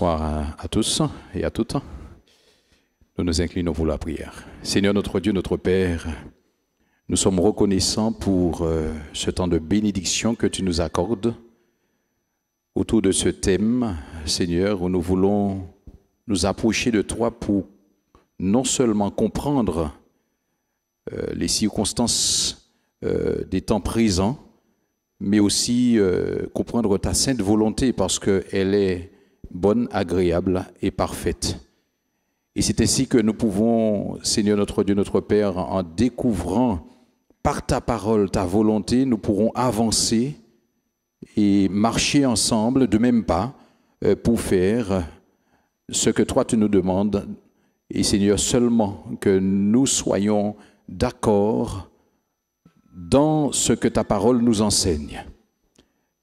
Bonsoir à, tous et à toutes. Nous nous inclinons pour la prière. Seigneur notre Dieu, notre Père, nous sommes reconnaissants pour euh, ce temps de bénédiction que tu nous accordes autour de ce thème, Seigneur, où nous voulons nous approcher de toi pour non seulement comprendre euh, les circonstances euh, des temps présents, mais aussi comprendre ta sainte volonté parce qu'elle est bonne, agréable et parfaite. Et c'est ainsi que nous pouvons, Seigneur notre Dieu, notre Père, en découvrant par ta parole, ta volonté, nous pourrons avancer et marcher ensemble de même pas euh, pour faire ce que toi tu nous demandes. Et Seigneur, seulement que nous soyons d'accord dans ce que ta parole nous enseigne.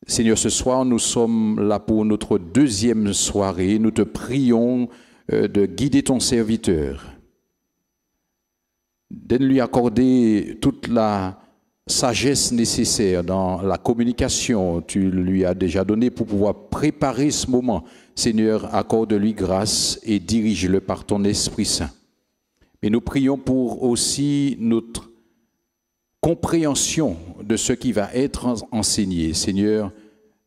Seigneur, ce soir, nous sommes là pour notre deuxième soirée. Nous te prions euh, de guider ton serviteur, de lui accorder toute la sagesse nécessaire dans la communication. Tu lui as déjà donné pour pouvoir préparer ce moment. Seigneur, accorde-lui grâce et dirige-le par ton Esprit Saint. Mais nous prions pour aussi notre compréhension de ce qui va être enseigné. Seigneur,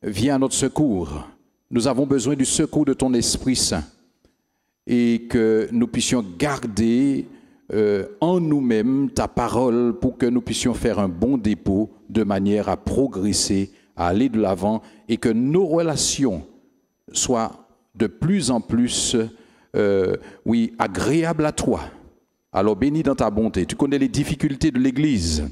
viens à notre secours. Nous avons besoin du secours de ton Esprit Saint et que nous puissions garder euh, en nous-mêmes ta parole pour que nous puissions faire un bon dépôt de manière à progresser, à aller de l'avant et que nos relations soient de plus en plus, euh, oui, agréables à toi. Alors bénis dans ta bonté. Tu connais les difficultés de l'Église.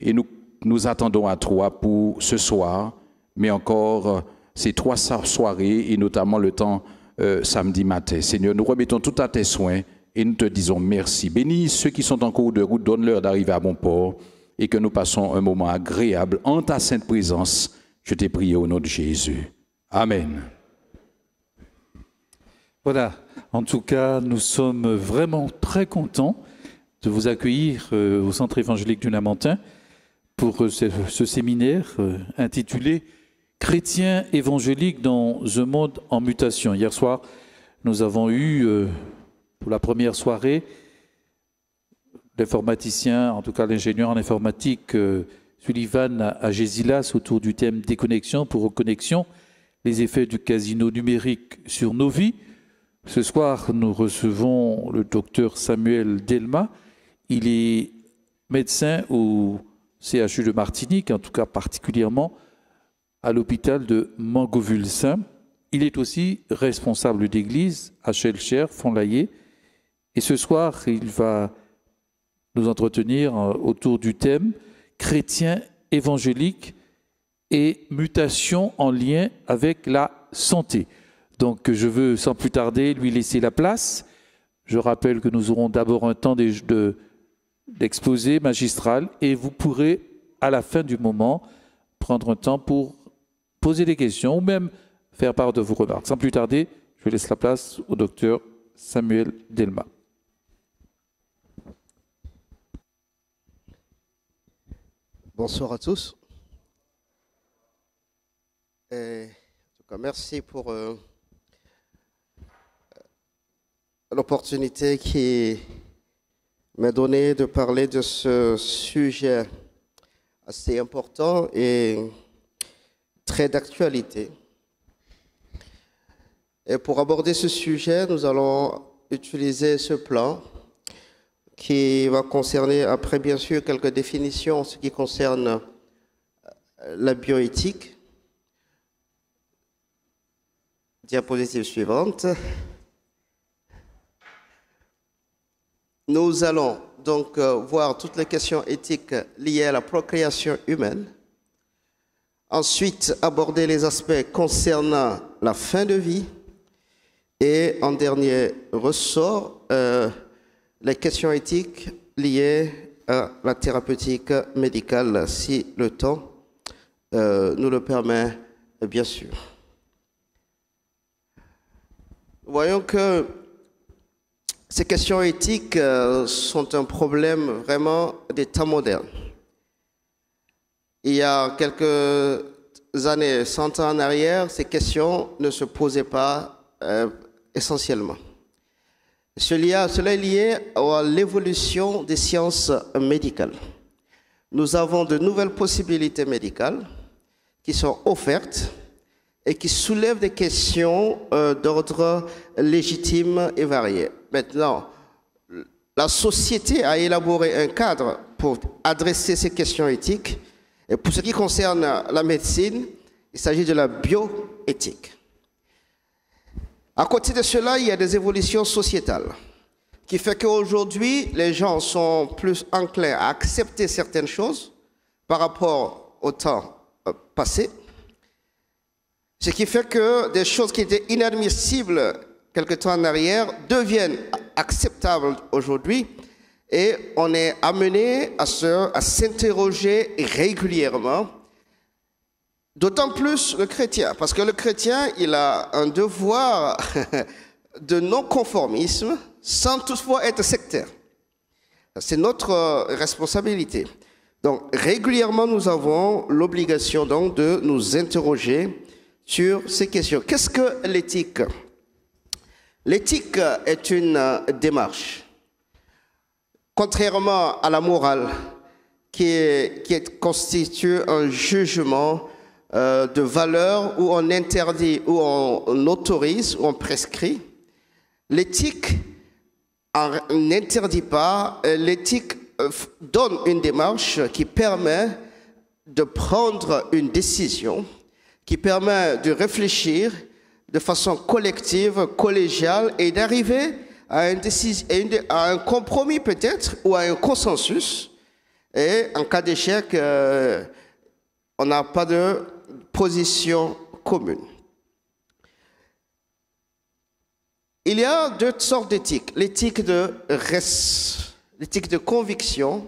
Et nous nous attendons à toi pour ce soir, mais encore euh, ces trois soirées et notamment le temps euh, samedi matin. Seigneur, nous remettons tout à tes soins et nous te disons merci. Bénis ceux qui sont en cours de route, donne-leur d'arriver à bon port et que nous passons un moment agréable en ta sainte présence. Je t'ai prié au nom de Jésus. Amen. Voilà, en tout cas, nous sommes vraiment très contents de vous accueillir euh, au Centre évangélique du Lamentin pour euh, ce, séminaire euh, intitulé Chrétien évangélique dans un monde en mutation. Hier soir, nous avons eu, euh, pour la première soirée, l'informaticien, en tout cas l'ingénieur en informatique, Sullivan à autour du thème déconnexion pour reconnexion, les effets du casino numérique sur nos vies. Ce soir, nous recevons le docteur Samuel Delma. Il est médecin au CHU de Martinique, en tout cas particulièrement à l'hôpital de Mangovul-Saint. Il est aussi responsable d'église à Chelcher, Fontlaillé, Et ce soir, il va nous entretenir euh, autour du thème chrétien évangélique et mutation en lien avec la santé. Donc je veux sans plus tarder lui laisser la place. Je rappelle que nous aurons d'abord un temps de, L'exposé magistral et vous pourrez, à la fin du moment, prendre un temps pour poser des questions ou même faire part de vos remarques. Sans plus tarder, je laisse la place au docteur Samuel Delma. Bonsoir à tous. merci pour euh, l'opportunité qui est m'a donné de parler de ce sujet assez important et très d'actualité. Et pour aborder ce sujet, nous allons utiliser ce plan qui va concerner, après bien sûr, quelques définitions en ce qui concerne euh, la bioéthique. Diapositive suivante. Nous allons donc euh, voir toutes les questions éthiques liées à la procréation humaine. Ensuite, aborder les aspects concernant la fin de vie. Et en dernier ressort, euh, les questions éthiques liées à la thérapeutique médicale, si le temps euh, nous le permet, bien sûr. Voyons que ces questions éthiques euh, sont un problème vraiment des temps modernes. Il y a quelques années, 100 ans en arrière, ces questions ne se posaient pas euh, essentiellement. cela est lié à l'évolution des sciences médicales. Nous avons de nouvelles possibilités médicales qui sont offertes et qui soulèvent des questions euh, d'ordre légitime et varié. Maintenant, la société a élaboré un cadre pour adresser ces questions éthiques. Et pour ce qui concerne la médecine, il s'agit de la bioéthique. À côté de cela, il y a des évolutions sociétales qui fait qu'aujourd'hui, les gens sont plus enclins à accepter certaines choses par rapport au temps euh, passé. Ce qui fait que des choses qui étaient inadmissibles quelque temps en arrière deviennent acceptables aujourd'hui et on est amené à s'interroger à régulièrement. D'autant plus le chrétien, parce que le chrétien, il a un devoir de non-conformisme sans toutefois être sectaire. C'est notre euh, responsabilité. Donc régulièrement, nous avons l'obligation donc de nous interroger sur ces questions. Qu'est-ce que l'éthique L'éthique est une euh, démarche. Contrairement à la morale, qui, est, qui constitue un jugement euh, de valeur où on interdit, où on, on autorise, où on prescrit, l'éthique n'interdit pas, euh, l'éthique donne une démarche qui permet de prendre une décision qui permet de réfléchir de façon collective, collégiale et d'arriver à, un compromis peut-être ou à un consensus. Et en cas d'échec, euh, on n'a pas de position commune. Il y a deux sortes d'éthique. L'éthique de res, l'éthique de conviction.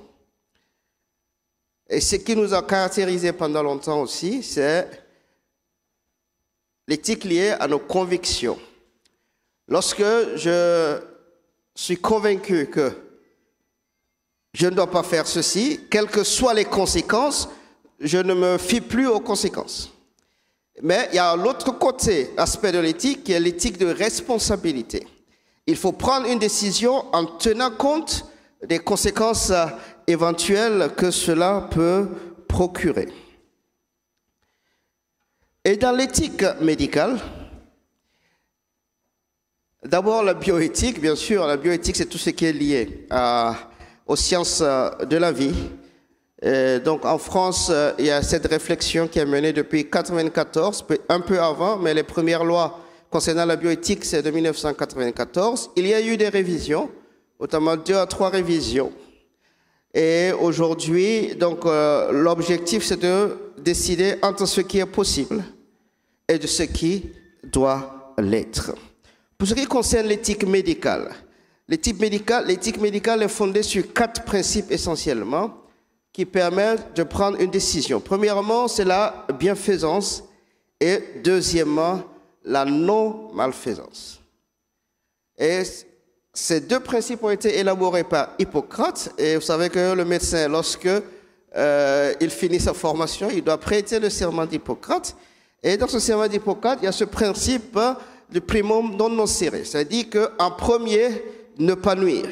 Et ce qui nous a caractérisé pendant longtemps aussi, c'est l'éthique liée à nos convictions. Lorsque je suis convaincu que je ne dois pas faire ceci, quelles que soient les conséquences, je ne me fie plus aux conséquences. Mais il y a l'autre côté, aspect de l'éthique, qui est l'éthique de responsabilité. Il faut prendre une décision en tenant compte des conséquences éventuelles que cela peut procurer. Et dans l'éthique médicale, d'abord la bioéthique, bien sûr, la bioéthique c'est tout ce qui est lié aux sciences euh, de la vie. donc en France, euh, il y a cette réflexion qui est menée depuis 1994, un peu avant, mais les premières lois concernant la bioéthique, c'est de 1994. Il y a eu des révisions, notamment deux à trois révisions. Et aujourd'hui, donc euh, l'objectif, c'est de décider entre ce qui est possible et de ce qui doit l'être. Pour ce qui concerne l'éthique médicale, l'éthique médicale, est fondée sur quatre principes essentiellement qui permettent de prendre une décision. Premièrement, c'est la bienfaisance et deuxièmement, la non-malfaisance. Et ces deux principes ont été élaborés par Hippocrate. Et vous savez que le médecin, lorsque euh, il finit sa formation, il doit prêter le serment d'Hippocrate. Et dans ce serment d'Hippocrate, il y a ce principe du primum non nocere, c'est-à-dire qu'en premier, ne pas nuire.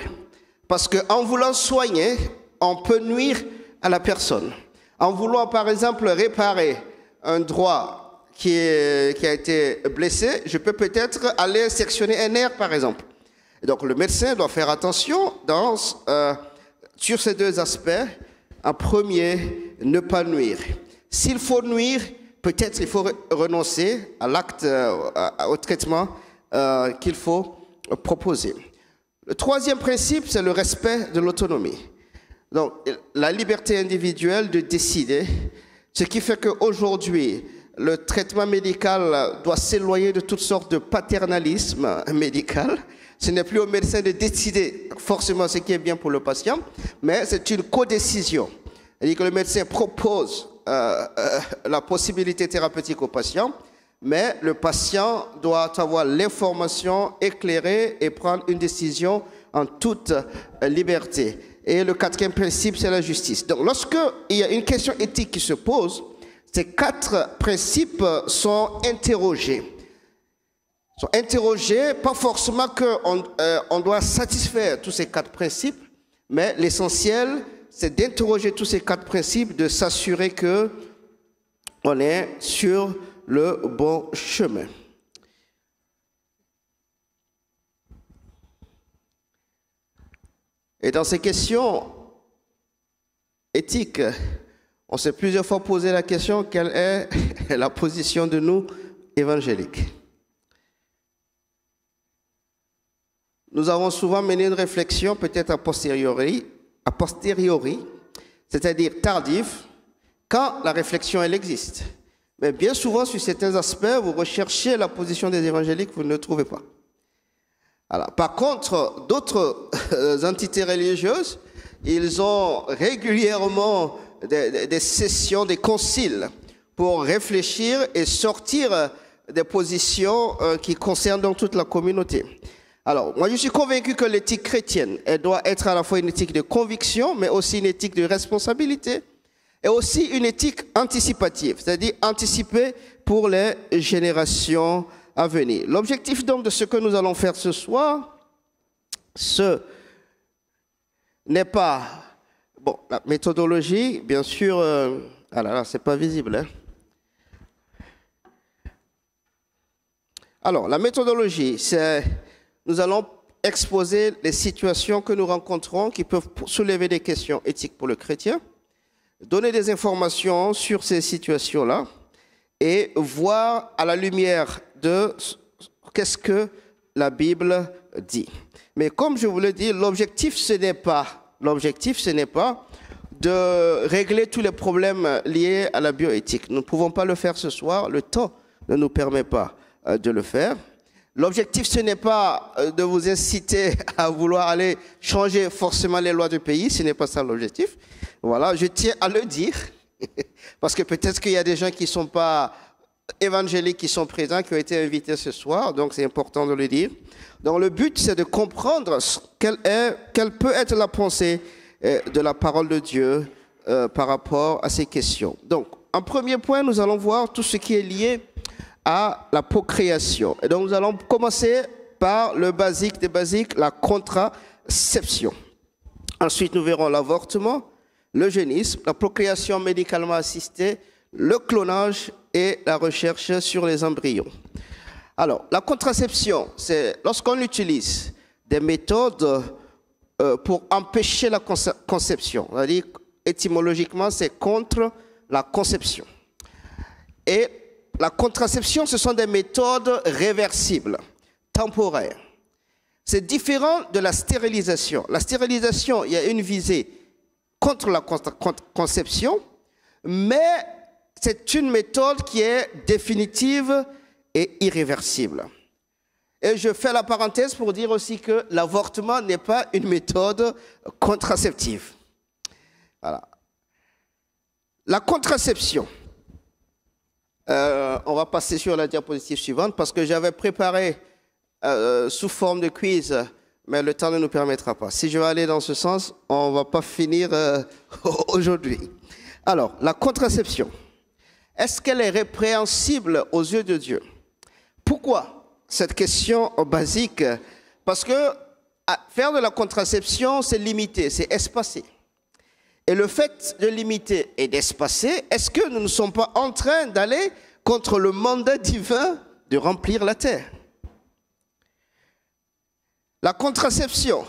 Parce qu'en voulant soigner, on peut nuire à la personne. En voulant, par exemple, réparer un droit qui, est, qui a été blessé, je peux peut-être aller sectionner un nerf, par exemple. donc le médecin doit faire attention euh, sur ces deux aspects. En premier, ne pas nuire. S'il faut nuire, peut-être il faut renoncer à l'acte, euh, au traitement euh, qu'il faut proposer. Le troisième principe, c'est le respect de l'autonomie. Donc, la liberté individuelle de décider, ce qui fait qu'aujourd'hui, le traitement médical doit s'éloigner de toutes sortes de paternalisme médical. Ce n'est plus au médecin de décider forcément ce qui est bien pour le patient, mais c'est une codécision. C'est-à-dire que le médecin propose euh, euh, la possibilité thérapeutique au patient, mais le patient doit avoir l'information éclairée et prendre une décision en toute euh, liberté. Et le quatrième principe, c'est la justice. Donc, lorsque il y a une question éthique qui se pose, ces quatre principes sont interrogés. Sont interrogés, pas forcément qu'on on doit satisfaire tous ces quatre principes, mais l'essentiel, c'est d'interroger tous ces quatre principes, de s'assurer que on est sur le bon chemin. Et dans ces questions éthiques, on s'est plusieurs fois posé la question quelle est la position de nous évangéliques Nous avons souvent mené une réflexion, peut-être a posteriori, a posteriori, c'est-à-dire tardif, quand la réflexion elle existe. Mais bien souvent, sur certains aspects, vous recherchez la position des évangéliques, vous ne trouvez pas. par contre, d'autres euh, entités religieuses, ils ont régulièrement des, sessions, des conciles pour réfléchir et sortir des positions euh, qui concernent toute la communauté. Alors, moi, je suis convaincu que l'éthique chrétienne, elle doit être à la fois une éthique de conviction, mais aussi une éthique de responsabilité, et aussi une éthique anticipative, c'est-à-dire anticipée pour les générations à venir. L'objectif donc de ce que nous allons faire ce soir, ce n'est pas... Bon, la méthodologie, bien sûr... Euh, ah là là, c'est pas visible, hein. alors, la méthodologie, c'est nous allons exposer les situations que nous rencontrons qui peuvent soulever des questions éthiques pour le chrétien, donner des informations sur ces situations-là et voir à la lumière de qu'est-ce que la Bible dit. Mais comme je vous le dis, l'objectif ce n'est pas l'objectif ce n'est pas de régler tous les problèmes liés à la bioéthique. Nous ne pouvons pas le faire ce soir, le temps ne nous permet pas euh, de le faire. L'objectif, ce n'est pas euh, de vous inciter à vouloir aller changer forcément les lois du pays, ce n'est pas ça l'objectif. Voilà, je tiens à le dire, parce que peut-être qu'il y a des gens qui ne sont pas évangéliques qui sont présents, qui ont été invités ce soir, donc c'est important de le dire. Donc le but, c'est de comprendre quelle, est, quelle peut être la pensée euh, de la parole de Dieu euh, par rapport à ces questions. Donc, en premier point, nous allons voir tout ce qui est lié à la procréation. Et donc nous allons commencer par le basique des basiques, la contraception. Ensuite, nous verrons l'avortement, le génisme, la procréation médicalement assistée, le clonage et la recherche sur les embryons. Alors, la contraception, c'est lorsqu'on utilise des méthodes euh, pour empêcher la conception. C'est-à-dire, étymologiquement, c'est contre la conception. Et la contraception, ce sont des méthodes réversibles, temporaires. C'est différent de la stérilisation. La stérilisation, il y a une visée contre la contraception, mais c'est une méthode qui est définitive et irréversible. Et je fais la parenthèse pour dire aussi que l'avortement n'est pas une méthode contraceptive. Voilà. La contraception, euh, on va passer sur la diapositive suivante parce que j'avais préparé euh, sous forme de quiz, mais le temps ne nous permettra pas. Si je vais aller dans ce sens, on ne va pas finir euh, aujourd'hui. Alors, la contraception, est-ce qu'elle est répréhensible aux yeux de Dieu Pourquoi cette question basique Parce que faire de la contraception, c'est limité, c'est espacé. Et le fait de limiter et d'espacer, est-ce que nous ne sommes pas en train d'aller contre le mandat divin de remplir la terre La contraception,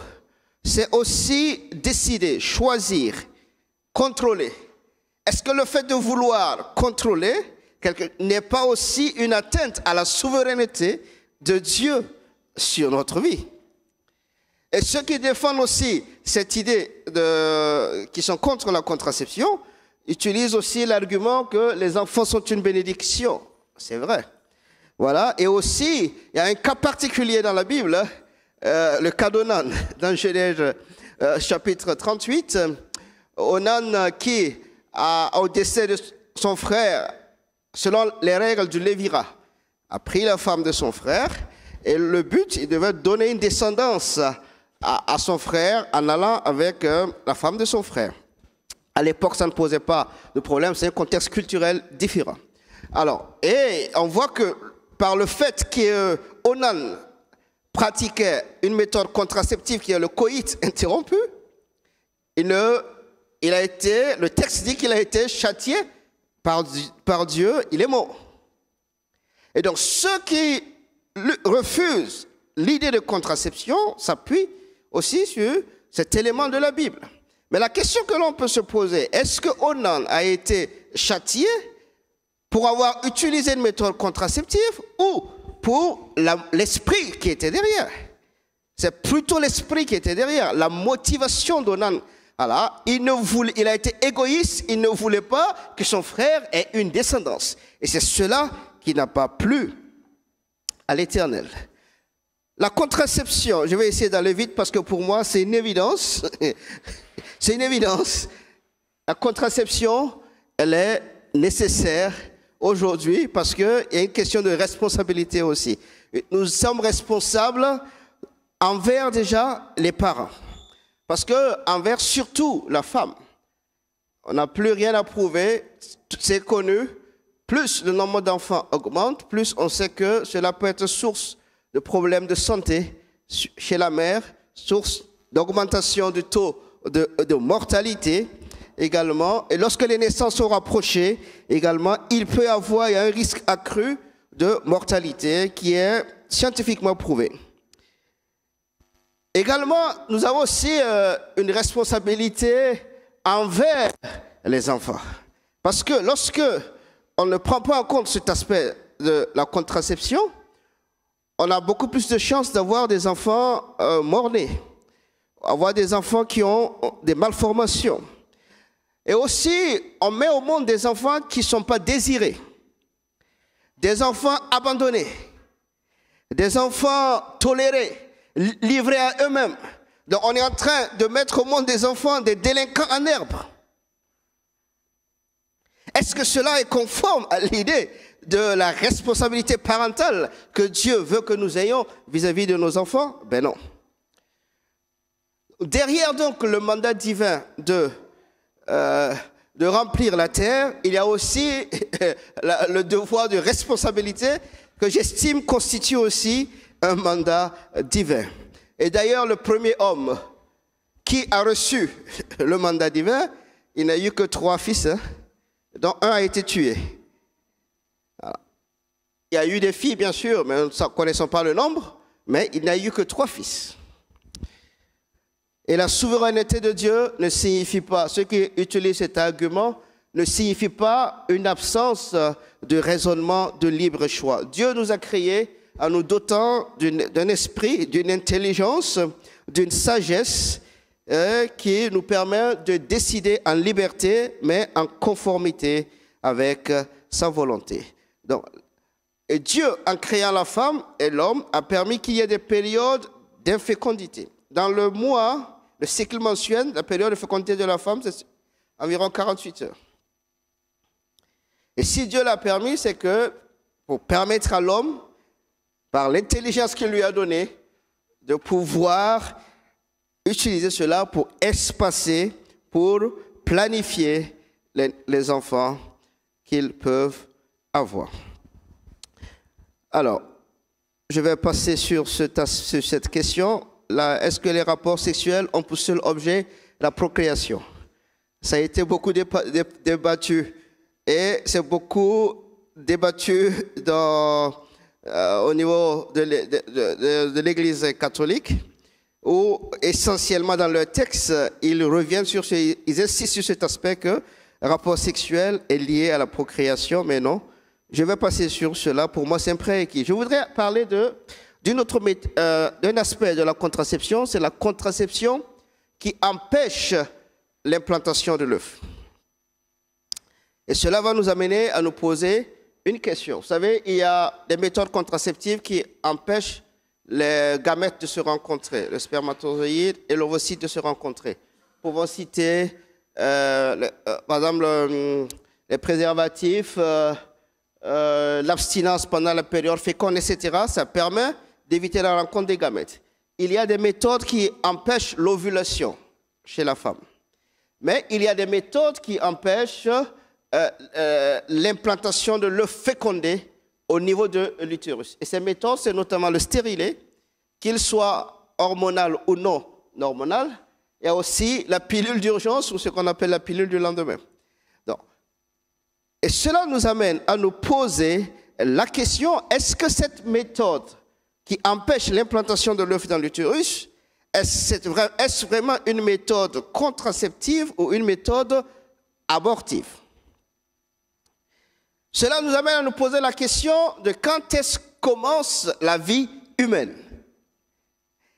c'est aussi décider, choisir, contrôler. Est-ce que le fait de vouloir contrôler n'est pas aussi une atteinte à la souveraineté de Dieu sur notre vie Et ceux qui défendent aussi cette idée de, qui sont contre la contraception utilise aussi l'argument que les enfants sont une bénédiction. C'est vrai. Voilà. Et aussi, il y a un cas particulier dans la Bible, hein, euh, le cas d'Onan, dans Genèse euh, chapitre 38. Onan euh, qui, a, au décès de son frère, selon les règles du Lévira, a pris la femme de son frère. Et le but, il devait donner une descendance à, son frère en allant avec euh, la femme de son frère. À l'époque, ça ne posait pas de problème, c'est un contexte culturel différent. Alors, et on voit que par le fait que euh, Onan pratiquait une méthode contraceptive qui est le coït interrompu, il, a été, le texte dit qu'il a été châtié par, par Dieu, il est mort. Et donc ceux qui refusent l'idée de contraception s'appuient aussi sur cet élément de la Bible. Mais la question que l'on peut se poser, est-ce que Onan a été châtié pour avoir utilisé une méthode contraceptive ou pour l'esprit qui était derrière C'est plutôt l'esprit qui était derrière, la motivation d'Onan. Alors, il, ne voulait, il a été égoïste, il ne voulait pas que son frère ait une descendance. Et c'est cela qui n'a pas plu à l'Éternel. La contraception, je vais essayer d'aller vite parce que pour moi c'est une évidence. c'est une évidence. La contraception, elle est nécessaire aujourd'hui parce qu'il y a une question de responsabilité aussi. Nous sommes responsables envers déjà les parents. Parce qu'envers surtout la femme. On n'a plus rien à prouver, c'est connu. Plus le nombre d'enfants augmente, plus on sait que cela peut être source de problèmes de santé chez la mère, source d'augmentation du taux de, mortalité également. Et lorsque les naissances sont rapprochées également, il peut y avoir un risque accru de mortalité qui est scientifiquement prouvé. Également, nous avons aussi euh, une responsabilité envers les enfants. Parce que lorsque on ne prend pas en compte cet aspect de la contraception, on a beaucoup plus de chances d'avoir des enfants euh, morts-nés, avoir des enfants qui ont des malformations. Et aussi, on met au monde des enfants qui ne sont pas désirés, des enfants abandonnés, des enfants tolérés, livrés à eux-mêmes. Donc on est en train de mettre au monde des enfants des délinquants en herbe. Est-ce que cela est conforme à l'idée de la responsabilité parentale que Dieu veut que nous ayons vis-à-vis de nos enfants Ben non. Derrière donc le mandat divin de, euh, de remplir la terre, il y a aussi le devoir de responsabilité que j'estime constitue aussi un mandat divin. Et d'ailleurs, le premier homme qui a reçu le mandat divin, il n'a eu que trois fils, hein, dont un a été tué. Il y a eu des filles, bien sûr, mais nous ne connaissons pas le nombre, mais il n'a eu que trois fils. Et la souveraineté de Dieu ne signifie pas, ceux qui utilisent cet argument ne signifie pas une absence euh, de raisonnement de libre choix. Dieu nous a créés en nous dotant d'un esprit, d'une intelligence, d'une sagesse euh, qui nous permet de décider en liberté, mais en conformité avec euh, sa volonté. Donc, et Dieu, en créant la femme et l'homme, a permis qu'il y ait des périodes d'infécondité. Dans le mois, le cycle mensuel, la période de fécondité de la femme, c'est environ 48 heures. Et si Dieu l'a permis, c'est que pour permettre à l'homme, par l'intelligence qu'il lui a donnée, de pouvoir utiliser cela pour espacer, pour planifier les enfants qu'ils peuvent avoir. Alors, je vais passer sur, cette question. Est-ce que les rapports sexuels ont pour seul objet la procréation Ça a été beaucoup débattu et c'est beaucoup débattu euh, au niveau de, l'Église catholique où essentiellement dans leur texte, ils reviennent sur ce, ils insistent sur cet aspect que le rapport sexuel est lié à la procréation, mais non, je vais passer sur cela. Pour moi, c'est un prérequis. Je voudrais parler de, d'une autre, euh, d'un aspect de la contraception. C'est la contraception qui empêche l'implantation de l'œuf. Et cela va nous amener à nous poser une question. Vous savez, il y a des méthodes contraceptives qui empêchent les gamètes de se rencontrer, le spermatozoïde et l'ovocyte de se rencontrer. Pour vous citer, euh, euh, par exemple, les préservatifs. Euh, l'abstinence pendant la période féconde, etc., ça permet d'éviter la rencontre des gamètes. Il y a des méthodes qui empêchent l'ovulation chez la femme. Mais il y a des méthodes qui empêchent euh, euh, l'implantation de l'œuf fécondé au niveau de l'utérus. Et ces méthodes, c'est notamment le stérilet, qu'il soit hormonal ou non hormonal. Il y aussi la pilule d'urgence ou ce qu'on appelle la pilule du lendemain. Et cela nous amène à nous poser la question, est-ce que cette méthode qui empêche l'implantation de l'œuf dans l'utérus, est-ce vraiment une méthode contraceptive ou une méthode abortive Cela nous amène à nous poser la question de quand est-ce que commence la vie humaine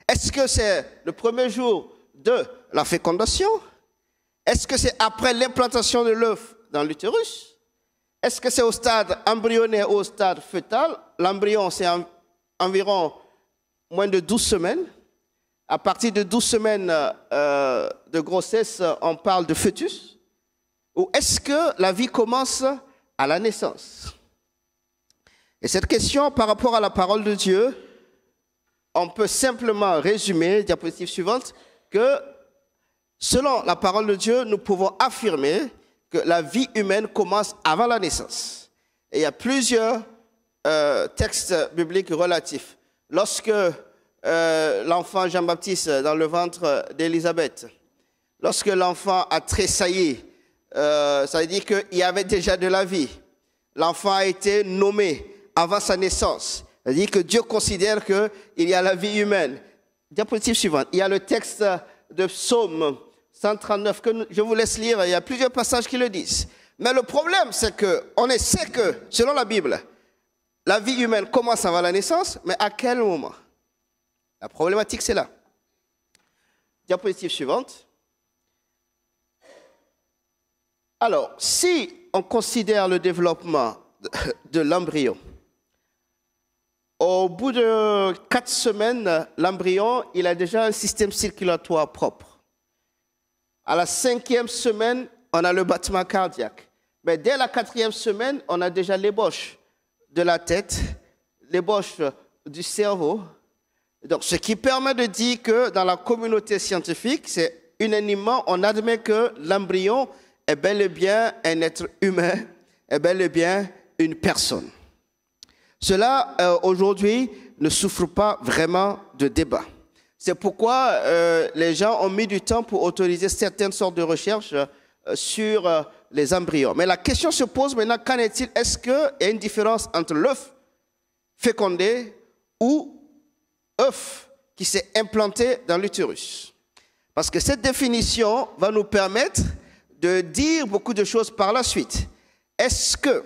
Est-ce que c'est le premier jour de la fécondation Est-ce que c'est après l'implantation de l'œuf dans l'utérus est-ce que c'est au stade embryonnaire ou au stade fœtal L'embryon, c'est environ moins de 12 semaines. À partir de 12 semaines euh, de grossesse, on parle de fœtus. Ou est-ce que la vie commence à la naissance Et cette question par rapport à la parole de Dieu, on peut simplement résumer, diapositive suivante, que selon la parole de Dieu, nous pouvons affirmer que la vie humaine commence avant la naissance. Et il y a plusieurs euh, textes bibliques relatifs. Lorsque euh, l'enfant Jean-Baptiste dans le ventre d'Élisabeth, lorsque l'enfant a tressailli, euh, ça veut dire qu'il y avait déjà de la vie. L'enfant a été nommé avant sa naissance. Ça veut dire que Dieu considère qu'il y a la vie humaine. Diapositive suivante. Il y a le texte de Psaume 139, que je vous laisse lire, il y a plusieurs passages qui le disent. Mais le problème, c'est qu'on sait que, selon la Bible, la vie humaine commence avant la naissance, mais à quel moment La problématique, c'est là. Diapositive suivante. Alors, si on considère le développement de l'embryon, au bout de quatre semaines, l'embryon, il a déjà un système circulatoire propre. À la cinquième semaine, on a le battement cardiaque. Mais dès la quatrième semaine, on a déjà l'ébauche de la tête, l'ébauche du cerveau. Donc, ce qui permet de dire que dans la communauté scientifique, c'est unanimement, on admet que l'embryon est bel et bien un être humain, est bel et bien une personne. Cela, euh, aujourd'hui, ne souffre pas vraiment de débat. C'est pourquoi euh, les gens ont mis du temps pour autoriser certaines sortes de recherches euh, sur euh, les embryons. Mais la question se pose maintenant, qu'en est-il Est-ce qu'il y a une différence entre l'œuf fécondé ou œuf qui s'est implanté dans l'utérus Parce que cette définition va nous permettre de dire beaucoup de choses par la suite. Est-ce que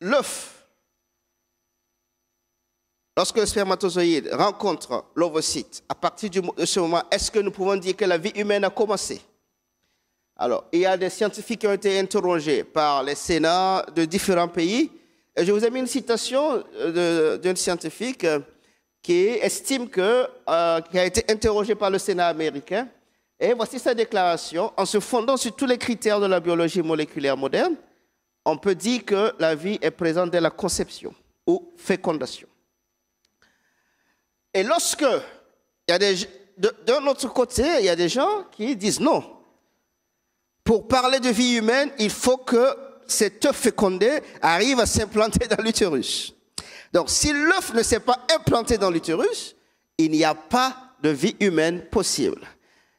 l'œuf Lorsque le spermatozoïde rencontre l'ovocyte, à partir de ce moment, est-ce que nous pouvons dire que la vie humaine a commencé Alors, il y a des scientifiques qui ont été interrogés par les sénats de différents pays. je vous ai mis une citation euh, d'un scientifique euh, qui estime que, euh, qui a été interrogé par le Sénat américain. Et voici sa déclaration. En se fondant sur tous les critères de la biologie moléculaire moderne, on peut dire que la vie est présente dès la conception ou fécondation. Et lorsque, d'un autre côté, il y a des gens qui disent non. Pour parler de vie humaine, il faut que cet œuf fécondé arrive à s'implanter dans l'utérus. Donc, si l'œuf ne s'est pas implanté dans l'utérus, il n'y a pas de vie humaine possible.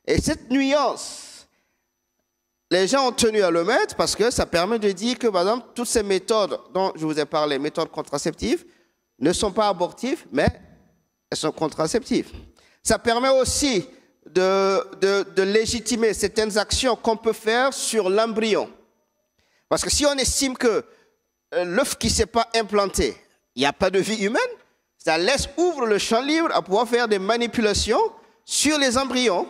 Et cette nuance, les gens ont tenu à le mettre parce que ça permet de dire que, par exemple, toutes ces méthodes dont je vous ai parlé, méthodes contraceptives, ne sont pas abortives, mais elles sont contraceptives. Ça permet aussi de, légitimer certaines actions qu'on peut faire sur l'embryon. Parce que si on estime que euh, l'œuf qui ne s'est pas implanté, il n'y a pas de vie humaine, ça laisse ouvre le champ libre à pouvoir faire des manipulations sur les embryons.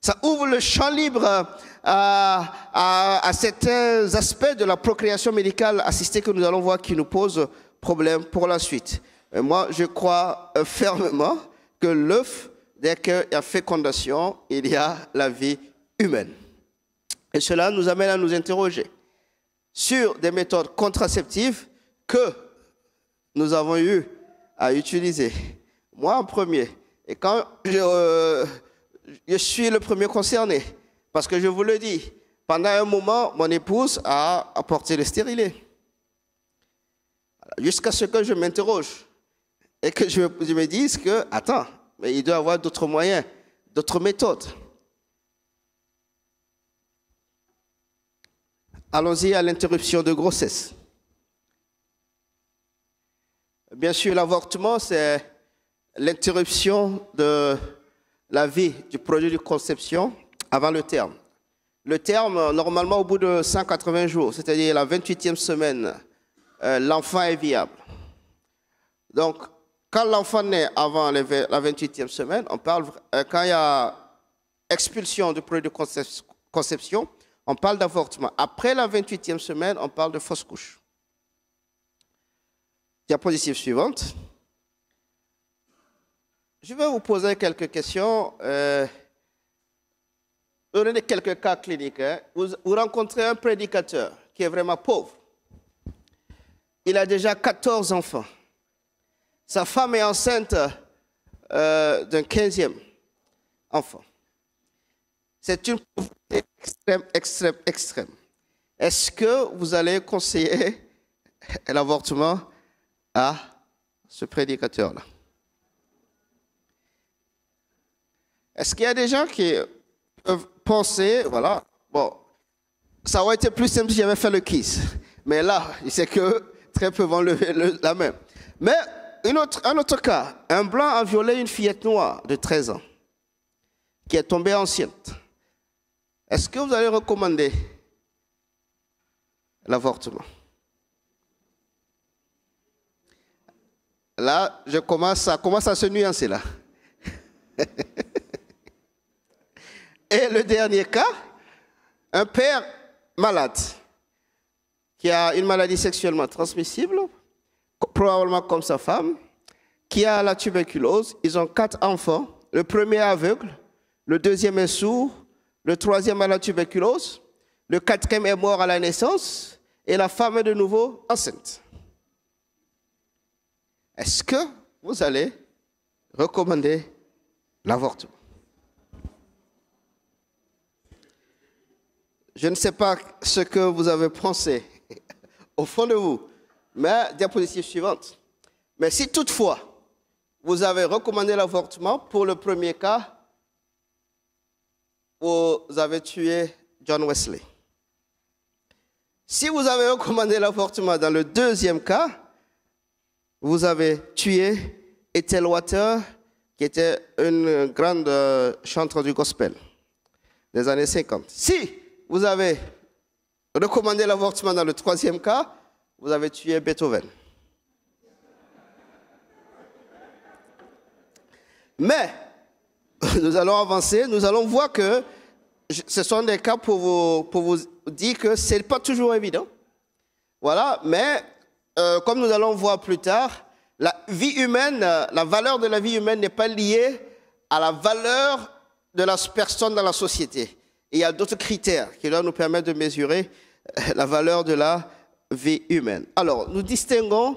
Ça ouvre le champ libre euh, à, à certains aspects de la procréation médicale assistée que nous allons voir qui nous posent problème pour la suite. Et moi, je crois euh, fermement que l'œuf, dès qu'il y a fécondation, il y a la vie humaine. Et cela nous amène à nous interroger sur des méthodes contraceptives que nous avons eu à utiliser. Moi en premier. Et quand je, euh, suis le premier concerné, parce que je vous le dis, pendant un moment, mon épouse a apporté le stérilet. Jusqu'à ce que je m'interroge et que je, me dise que, attends, mais il doit y avoir d'autres moyens, d'autres méthodes. Allons-y à l'interruption de grossesse. Bien sûr, l'avortement, c'est l'interruption de la vie du produit de conception avant le terme. Le terme, normalement, au bout de 180 jours, c'est-à-dire la 28e semaine, euh, l'enfant est viable. Donc, quand l'enfant naît avant la 28e semaine, on parle, euh, quand il y a expulsion du produit de conception, on parle d'avortement. Après la 28e semaine, on parle de fausse couche. Diapositive suivante. Je vais vous poser quelques questions. Euh, quelques cas cliniques. Hein. vous rencontrez un prédicateur qui est vraiment pauvre. Il a déjà 14 enfants. Sa femme est enceinte euh, d'un d'un e enfant. C'est une pauvreté extrême, extrême, extrême. Est-ce que vous allez conseiller l'avortement à ce prédicateur-là Est-ce qu'il y a des gens qui peuvent penser, voilà, bon, ça aurait été plus simple si j'avais fait le kiss. Mais là, il sait que très peu vont lever la main. Mais un autre cas, un blanc a violé une fillette noire de 13 ans qui est tombée enceinte. Est-ce que vous allez recommander l'avortement Là, je commence à, commence à se nuancer là. Et le dernier cas, un père malade qui a une maladie sexuellement transmissible probablement comme sa femme, qui a la tuberculose. Ils ont quatre enfants. Le premier est aveugle, le deuxième est sourd, le troisième a la tuberculose, le quatrième est mort à la naissance, et la femme est de nouveau enceinte. Est-ce que vous allez recommander l'avortement Je ne sais pas ce que vous avez pensé au fond de vous mais diapositive suivante. Mais si toutefois, vous avez recommandé l'avortement pour le premier cas, vous avez tué John Wesley. Si vous avez recommandé l'avortement dans le deuxième cas, vous avez tué Ethel Water, qui était une grande euh, chanteuse du gospel des années 50. Si vous avez recommandé l'avortement dans le troisième cas, vous avez tué Beethoven. Mais, nous allons avancer, nous allons voir que ce sont des cas pour vous, pour vous dire que ce n'est pas toujours évident. Voilà, mais euh, comme nous allons voir plus tard, la vie humaine, euh, la valeur de la vie humaine n'est pas liée à la valeur de la personne dans la société. il y a d'autres critères qui doivent nous permettre de mesurer euh, la valeur de la humaine. Alors, nous distinguons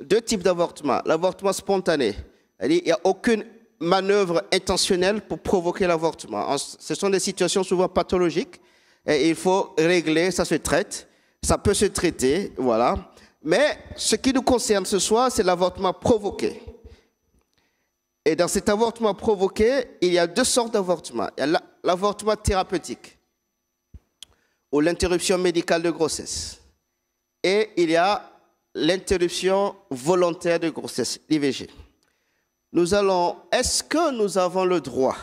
deux types d'avortement. L'avortement spontané, il n'y a aucune manœuvre intentionnelle pour provoquer l'avortement. Ce sont des situations souvent pathologiques et il faut régler, ça se traite, ça peut se traiter, voilà. Mais ce qui nous concerne ce soir, c'est l'avortement provoqué. Et dans cet avortement provoqué, il y a deux sortes d'avortements. Il y a l'avortement thérapeutique ou l'interruption médicale de grossesse et il y a l'interruption volontaire de grossesse, l'IVG. Nous allons, est-ce que nous avons le droit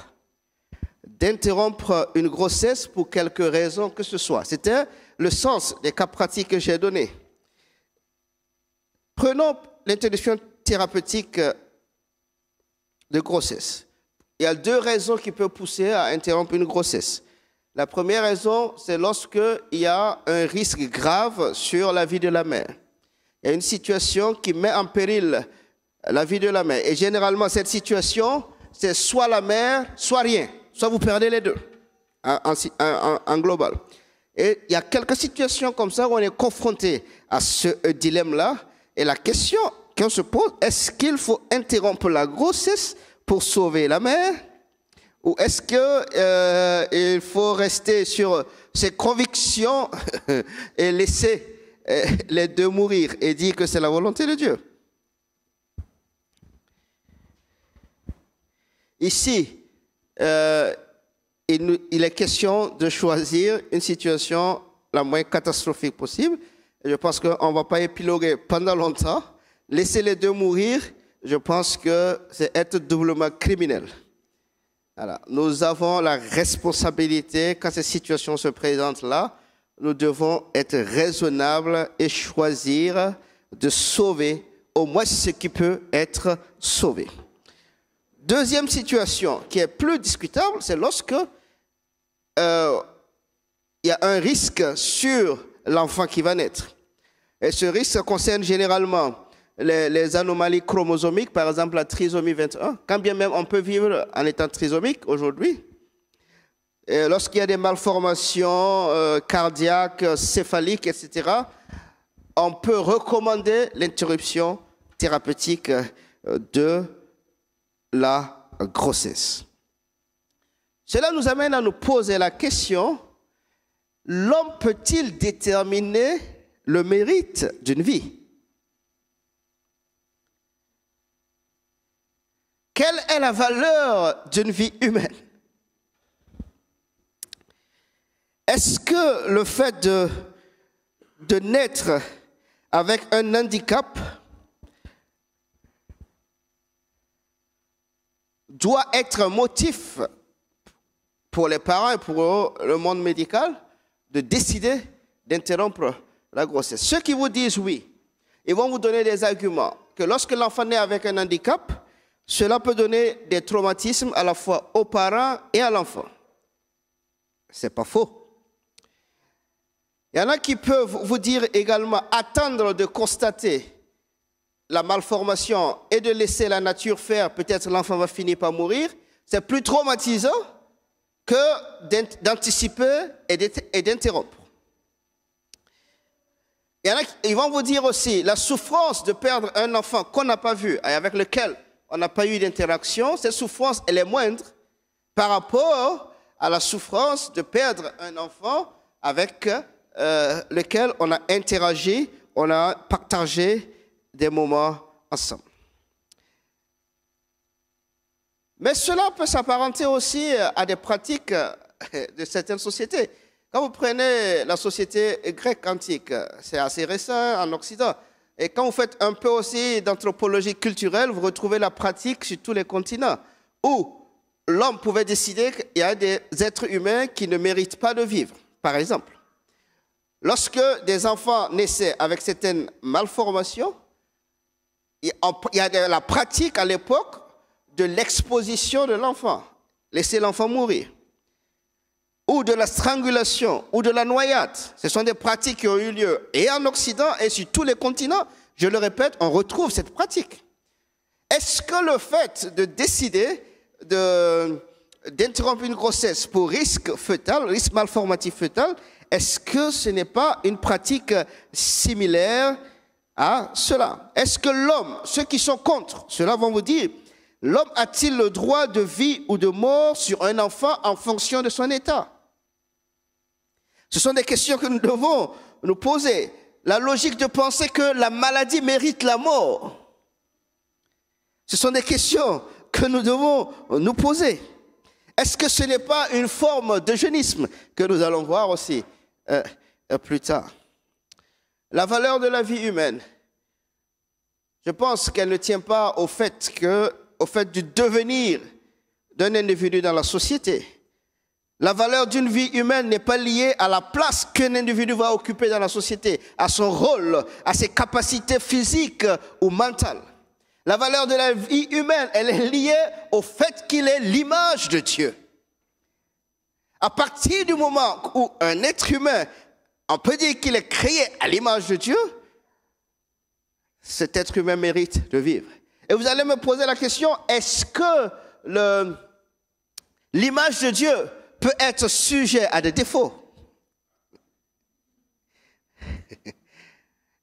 d'interrompre une grossesse pour quelque raison que ce soit C'était le sens des cas pratiques que j'ai donnés. Prenons l'interruption thérapeutique de grossesse. Il y a deux raisons qui peuvent pousser à interrompre une grossesse. La première raison, c'est lorsqu'il y a un risque grave sur la vie de la mère. Il y a une situation qui met en péril la vie de la mère. Et généralement, cette situation, c'est soit la mère, soit rien. Soit vous perdez les deux en, global. Et il y a quelques situations comme ça où on est confronté à ce dilemme-là. Et la question qu'on se pose, est-ce qu'il faut interrompre la grossesse pour sauver la mère ou est-ce que euh, il faut rester sur ses convictions et laisser euh, les deux mourir et dire que c'est la volonté de Dieu Ici, euh, il, est question de choisir une situation la moins catastrophique possible. je pense qu'on ne va pas épiloguer pendant longtemps. Laisser les deux mourir, je pense que c'est être doublement criminel nous avons la responsabilité, quand ces situations se présentent là, nous devons être raisonnables et choisir de sauver au moins ce qui peut être sauvé. Deuxième situation qui est plus discutable, c'est lorsque euh, il y a un risque sur l'enfant qui va naître. Et ce risque concerne généralement les, anomalies chromosomiques, par exemple la trisomie 21, quand bien même on peut vivre en étant trisomique aujourd'hui, lorsqu'il y a des malformations euh, cardiaques, céphaliques, etc., on peut recommander l'interruption thérapeutique euh, de la grossesse. Cela nous amène à nous poser la question, l'homme peut-il déterminer le mérite d'une vie Quelle est la valeur d'une vie humaine Est-ce que le fait de, naître avec un handicap doit être un motif pour les parents et pour le monde médical de décider d'interrompre la grossesse. Ceux qui vous disent oui, ils vont vous donner des arguments que lorsque l'enfant naît avec un handicap, cela peut donner des traumatismes à la fois aux parents et à l'enfant. C'est pas faux. Il y en a qui peuvent vous dire également attendre de constater la malformation et de laisser la nature faire, peut-être l'enfant va finir par mourir. C'est plus traumatisant que d'anticiper et d'interrompre. Il y en a qui vont vous dire aussi la souffrance de perdre un enfant qu'on n'a pas vu et avec lequel on n'a pas eu d'interaction, cette souffrance, elle est moindre par rapport à la souffrance de perdre un enfant avec euh, lequel on a interagi, on a partagé des moments ensemble. Mais cela peut s'apparenter aussi euh, à des pratiques euh, de certaines sociétés. Quand vous prenez la société grecque antique, c'est assez récent en Occident, et quand vous faites un peu aussi d'anthropologie culturelle, vous retrouvez la pratique sur tous les continents, où l'homme pouvait décider qu'il y a des êtres humains qui ne méritent pas de vivre, par exemple. Lorsque des enfants naissaient avec certaines malformations, il y a la pratique à l'époque de l'exposition de l'enfant, laisser l'enfant mourir ou de la strangulation ou de la noyade. Ce sont des pratiques qui ont eu lieu et en Occident et sur tous les continents. Je le répète, on retrouve cette pratique. Est-ce que le fait de décider d'interrompre une grossesse pour risque fœtal, risque malformatif fœtal, est-ce que ce n'est pas une pratique similaire à cela Est-ce que l'homme, ceux qui sont contre, cela vont vous dire, l'homme a-t-il le droit de vie ou de mort sur un enfant en fonction de son état ce sont des questions que nous devons nous poser. La logique de penser que la maladie mérite la mort. Ce sont des questions que nous devons nous poser. Est-ce que ce n'est pas une forme de jeunisme que nous allons voir aussi euh, euh, plus tard La valeur de la vie humaine, je pense qu'elle ne tient pas au fait, que, au fait du devenir d'un individu dans la société, la valeur d'une vie humaine n'est pas liée à la place qu'un individu va occuper dans la société, à son rôle, à ses capacités physiques ou mentales. La valeur de la vie humaine, elle est liée au fait qu'il est l'image de Dieu. À partir du moment où un être humain, on peut dire qu'il est créé à l'image de Dieu, cet être humain mérite de vivre. Et vous allez me poser la question, est-ce que l'image de Dieu peut être sujet à des défauts.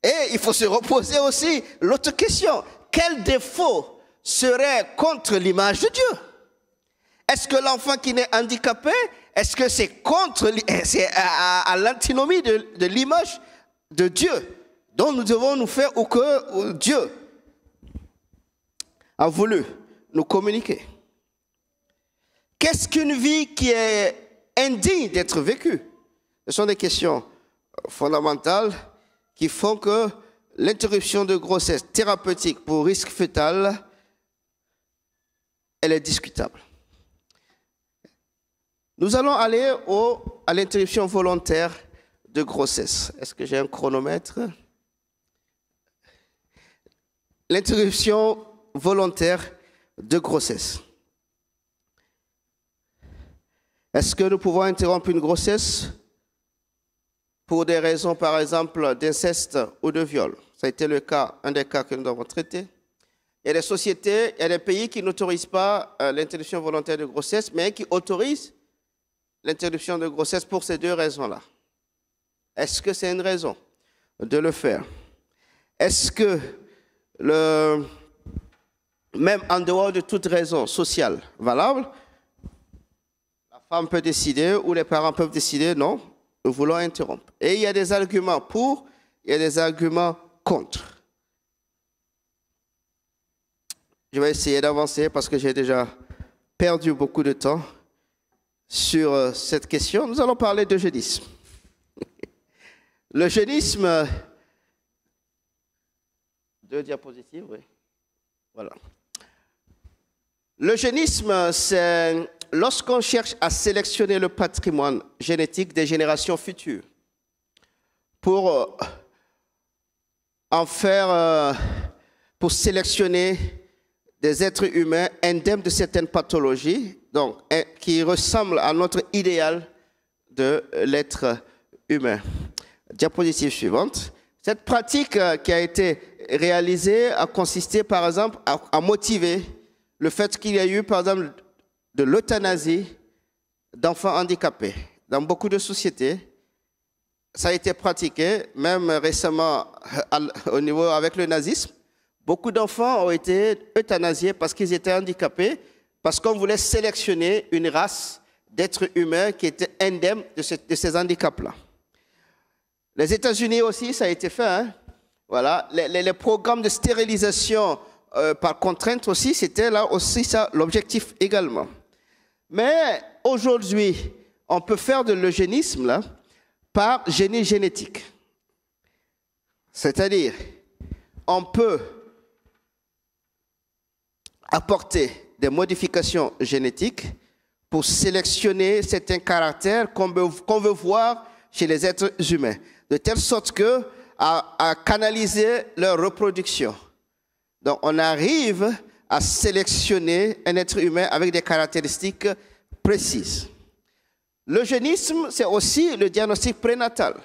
Et il faut se reposer aussi l'autre question. Quel défaut serait contre l'image de Dieu Est-ce que l'enfant qui n'est handicapé, est-ce que c'est contre, à, l'antinomie de, l'image de Dieu dont nous devons nous faire ou que Dieu a voulu nous communiquer Qu'est-ce qu'une vie qui est indigne d'être vécue Ce sont des questions fondamentales qui font que l'interruption de grossesse thérapeutique pour risque fœtal, elle est discutable. Nous allons aller à l'interruption volontaire de grossesse. Est-ce que j'ai un chronomètre L'interruption volontaire de grossesse. Est-ce que nous pouvons interrompre une grossesse pour des raisons, par exemple, d'inceste ou de viol Ça a été le cas, un des cas que nous avons traité. Il y a des sociétés, il y a des pays qui n'autorisent pas euh, l'interruption volontaire de grossesse, mais qui autorisent l'interruption de grossesse pour ces deux raisons-là. Est-ce que c'est une raison de le faire Est-ce que le, même en dehors de toute raison sociale valable, femme peut décider ou les parents peuvent décider, non, nous voulons interrompre. Et il y a des arguments pour, il y a des arguments contre. Je vais essayer d'avancer parce que j'ai déjà perdu beaucoup de temps sur euh, cette question. Nous allons parler de jeunisme. Le génisme. Euh, deux diapositives, oui. Voilà. Le génisme, c'est lorsqu'on cherche à sélectionner le patrimoine génétique des générations futures pour euh, en faire, euh, pour sélectionner des êtres humains indemnes de certaines pathologies, donc qui ressemblent à notre idéal de l'être humain. Diapositive suivante. Cette pratique euh, qui a été réalisée a consisté, par exemple, à, à motiver le fait qu'il y a eu, par exemple, de l'euthanasie d'enfants handicapés. Dans beaucoup de sociétés, ça a été pratiqué, même récemment au niveau avec le nazisme. Beaucoup d'enfants ont été euthanasiés parce qu'ils étaient handicapés, parce qu'on voulait sélectionner une race d'êtres humains qui était indemne de, ces handicaps-là. Les États-Unis aussi, ça a été fait. Hein. Voilà, les, programmes de stérilisation euh, par contrainte aussi, c'était là aussi ça l'objectif également. Mais aujourd'hui, on peut faire de l'eugénisme par génie génétique. C'est-à-dire, on peut apporter des modifications génétiques pour sélectionner certains caractères qu'on veut, voir chez les êtres humains, de telle sorte que à canaliser leur reproduction. Donc, on arrive à sélectionner un être humain avec des caractéristiques précises. Le génisme, c'est aussi le diagnostic prénatal.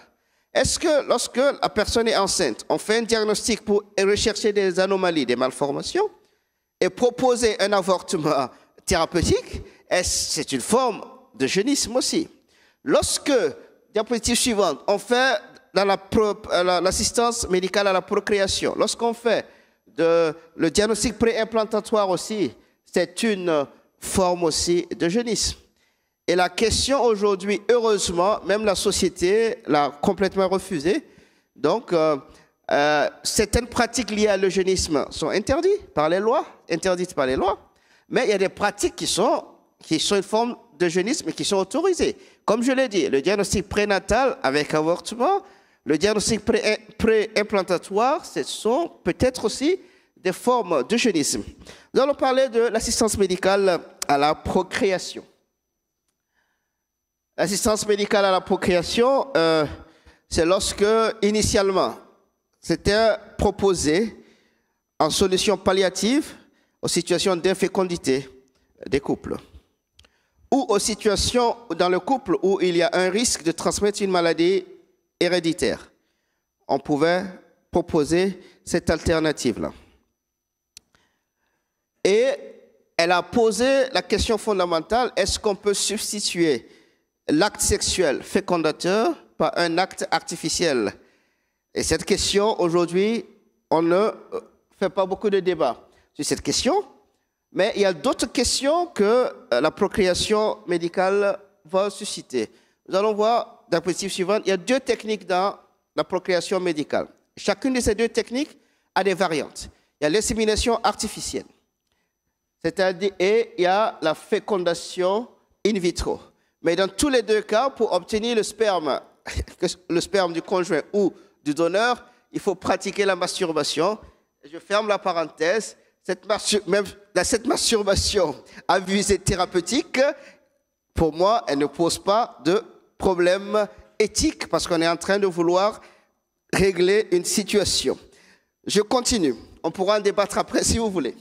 Est-ce que lorsque la personne est enceinte, on fait un diagnostic pour rechercher des anomalies, des malformations, et proposer un avortement thérapeutique, c'est une forme de génisme aussi. Lorsque, diapositive suivante, on fait dans euh, l'assistance médicale à la procréation, lorsqu'on fait le diagnostic préimplantatoire aussi, c'est une forme aussi de génisme. Et la question aujourd'hui, heureusement, même la société l'a complètement refusée. Donc, euh, euh, certaines pratiques liées à l'eugénisme sont interdites par les lois, interdites par les lois. Mais il y a des pratiques qui sont, qui sont une forme d'eugénisme et qui sont autorisées. Comme je l'ai dit, le diagnostic prénatal avec avortement, le diagnostic pré-implantatoire, ce sont peut-être aussi des formes d'eugénisme. Nous allons parler de l'assistance médicale à la procréation. L'assistance médicale à la procréation, euh, c'est lorsque, initialement, c'était proposé en solution palliative aux situations d'infécondité des couples ou aux situations dans le couple où il y a un risque de transmettre une maladie héréditaire. On pouvait proposer cette alternative-là. Et elle a posé la question fondamentale, est-ce qu'on peut substituer l'acte sexuel fécondateur par un acte artificiel Et cette question, aujourd'hui, on ne euh, fait pas beaucoup de débats sur cette question, mais il y a d'autres questions que euh, la procréation médicale va susciter. Nous allons voir il y a deux techniques dans la procréation médicale. Chacune de ces deux techniques a des variantes. Il y a l'insémination artificielle, c'est-à-dire, et il y a la fécondation in vitro. Mais dans tous les deux cas, pour obtenir le sperme, le sperme du conjoint ou du donneur, il faut pratiquer la masturbation. Je ferme la parenthèse. Cette, même, cette masturbation à visée thérapeutique, pour moi, elle ne pose pas de problème éthique parce qu'on est en train de vouloir régler une situation. Je continue. On pourra en débattre après si vous voulez.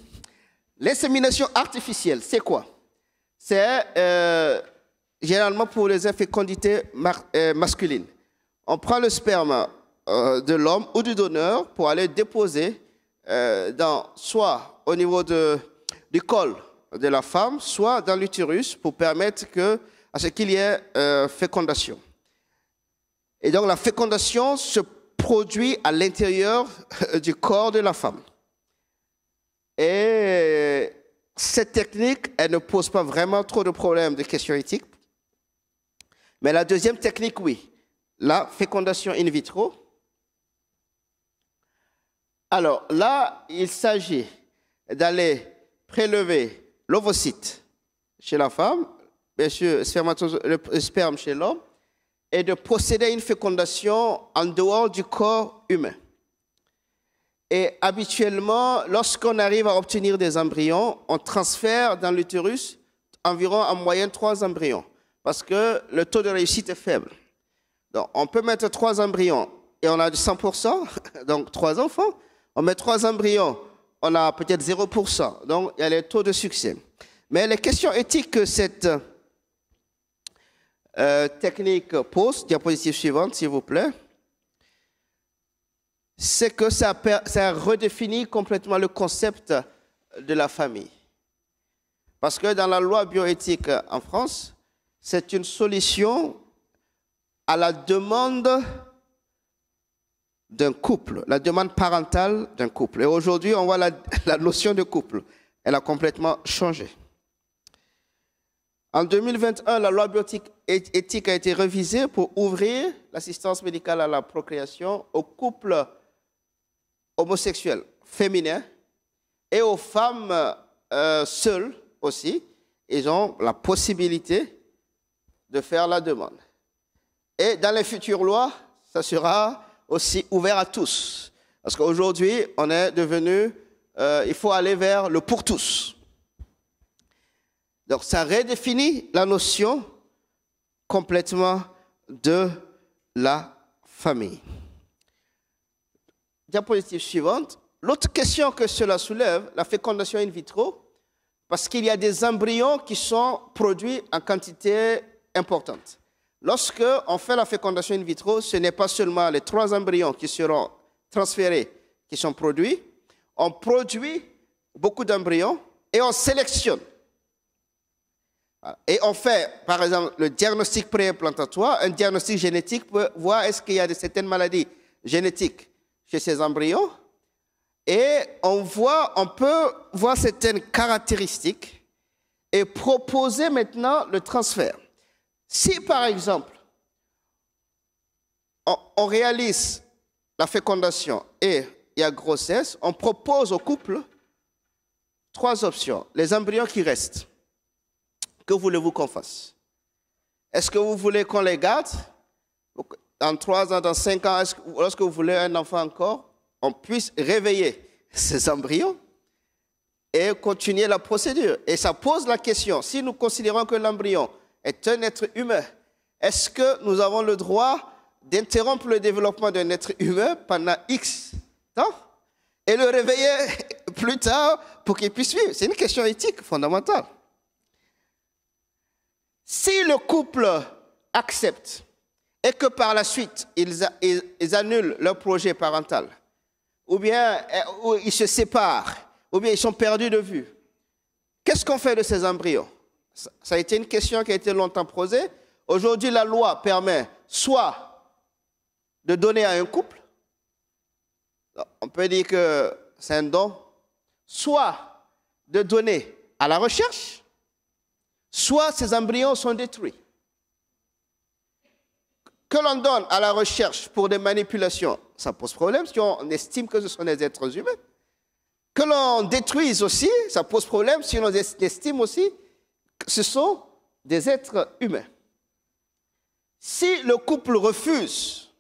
L'insémination artificielle, c'est quoi C'est euh, généralement pour les infécondités euh, masculines. On prend le sperme euh, de l'homme ou du donneur pour aller déposer dans, soit au niveau de, du col de la femme, soit dans l'utérus pour permettre que à ce qu'il y ait euh, fécondation. Et donc la fécondation se produit à l'intérieur euh, du corps de la femme. Et cette technique, elle ne pose pas vraiment trop de problèmes de questions éthiques. Mais la deuxième technique, oui, la fécondation in vitro. Alors là, il s'agit d'aller prélever l'ovocyte chez la femme bien le sperme chez l'homme, et de procéder à une fécondation en dehors du corps humain. Et habituellement, lorsqu'on arrive à obtenir des embryons, on transfère dans l'utérus environ en moyenne trois embryons, parce que le taux de réussite est faible. Donc, on peut mettre trois embryons et on a 100%, donc trois enfants. On met trois embryons, on a peut-être 0%. Donc, il y a les taux de succès. Mais les questions éthiques que cette euh, technique post, diapositive suivante, s'il vous plaît. C'est que ça, ça redéfinit complètement le concept de la famille. Parce que dans la loi bioéthique en France, c'est une solution à la demande d'un couple, la demande parentale d'un couple. Et aujourd'hui, on voit la notion de couple, elle a complètement changé. En 2021, la loi biotique éthique a été révisée pour ouvrir l'assistance médicale à la procréation aux couples homosexuels féminins et aux femmes euh, seules aussi. Ils ont la possibilité de faire la demande. Et dans les futures lois, ça sera aussi ouvert à tous. Parce qu'aujourd'hui, on est devenu, euh, il faut aller vers le pour tous. Donc ça redéfinit la notion complètement de la famille. Diapositive suivante. L'autre question que cela soulève, la fécondation in vitro, parce qu'il y a des embryons qui sont produits en quantité importante. Lorsque on fait la fécondation in vitro, ce n'est pas seulement les trois embryons qui seront transférés qui sont produits. On produit beaucoup d'embryons et on sélectionne et on fait, par exemple, le diagnostic préimplantatoire, un diagnostic génétique pour voir est-ce qu'il y a certaines maladies génétiques chez ces embryons. Et on voit, on peut voir certaines caractéristiques et proposer maintenant le transfert. Si, par exemple, on réalise la fécondation et il y a grossesse, on propose au couple trois options, les embryons qui restent que voulez-vous qu'on fasse Est-ce que vous voulez qu'on les garde Dans trois ans, dans cinq ans, lorsque vous voulez un enfant encore, on puisse réveiller ces embryons et continuer la procédure. Et ça pose la question, si nous considérons que l'embryon est un être humain, est-ce que nous avons le droit d'interrompre le développement d'un être humain pendant X temps et le réveiller plus tard pour qu'il puisse vivre C'est une question éthique fondamentale. Si le couple accepte et que par la suite ils, annulent leur projet parental, ou bien eh, ils se séparent, ou bien ils sont perdus de vue, qu'est-ce qu'on fait de ces embryons ça a été une question qui a été longtemps posée. Aujourd'hui, la loi permet soit de donner à un couple, on peut dire que c'est un don, soit de donner à la recherche, soit ces embryons sont détruits, que l'on donne à la recherche pour des manipulations, ça pose problème si on estime que ce sont des êtres humains. Que l'on détruise aussi, ça pose problème si on estime aussi que ce sont des êtres humains. Si le couple refuse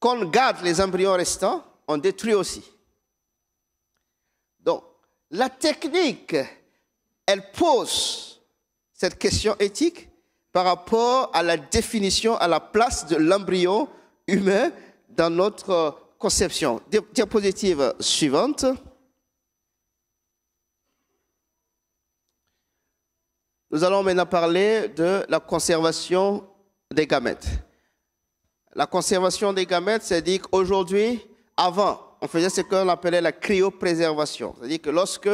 qu'on garde les embryons restants, on détruit aussi. Donc, la technique, elle pose cette question éthique par rapport à la définition, à la place de l'embryon humain dans notre conception. Diapositive suivante. Nous allons maintenant parler de la conservation des gamètes. La conservation des gamètes, c'est dire qu'aujourd'hui, avant, on faisait ce qu'on appelait la cryopréservation. C'est-à-dire que lorsque,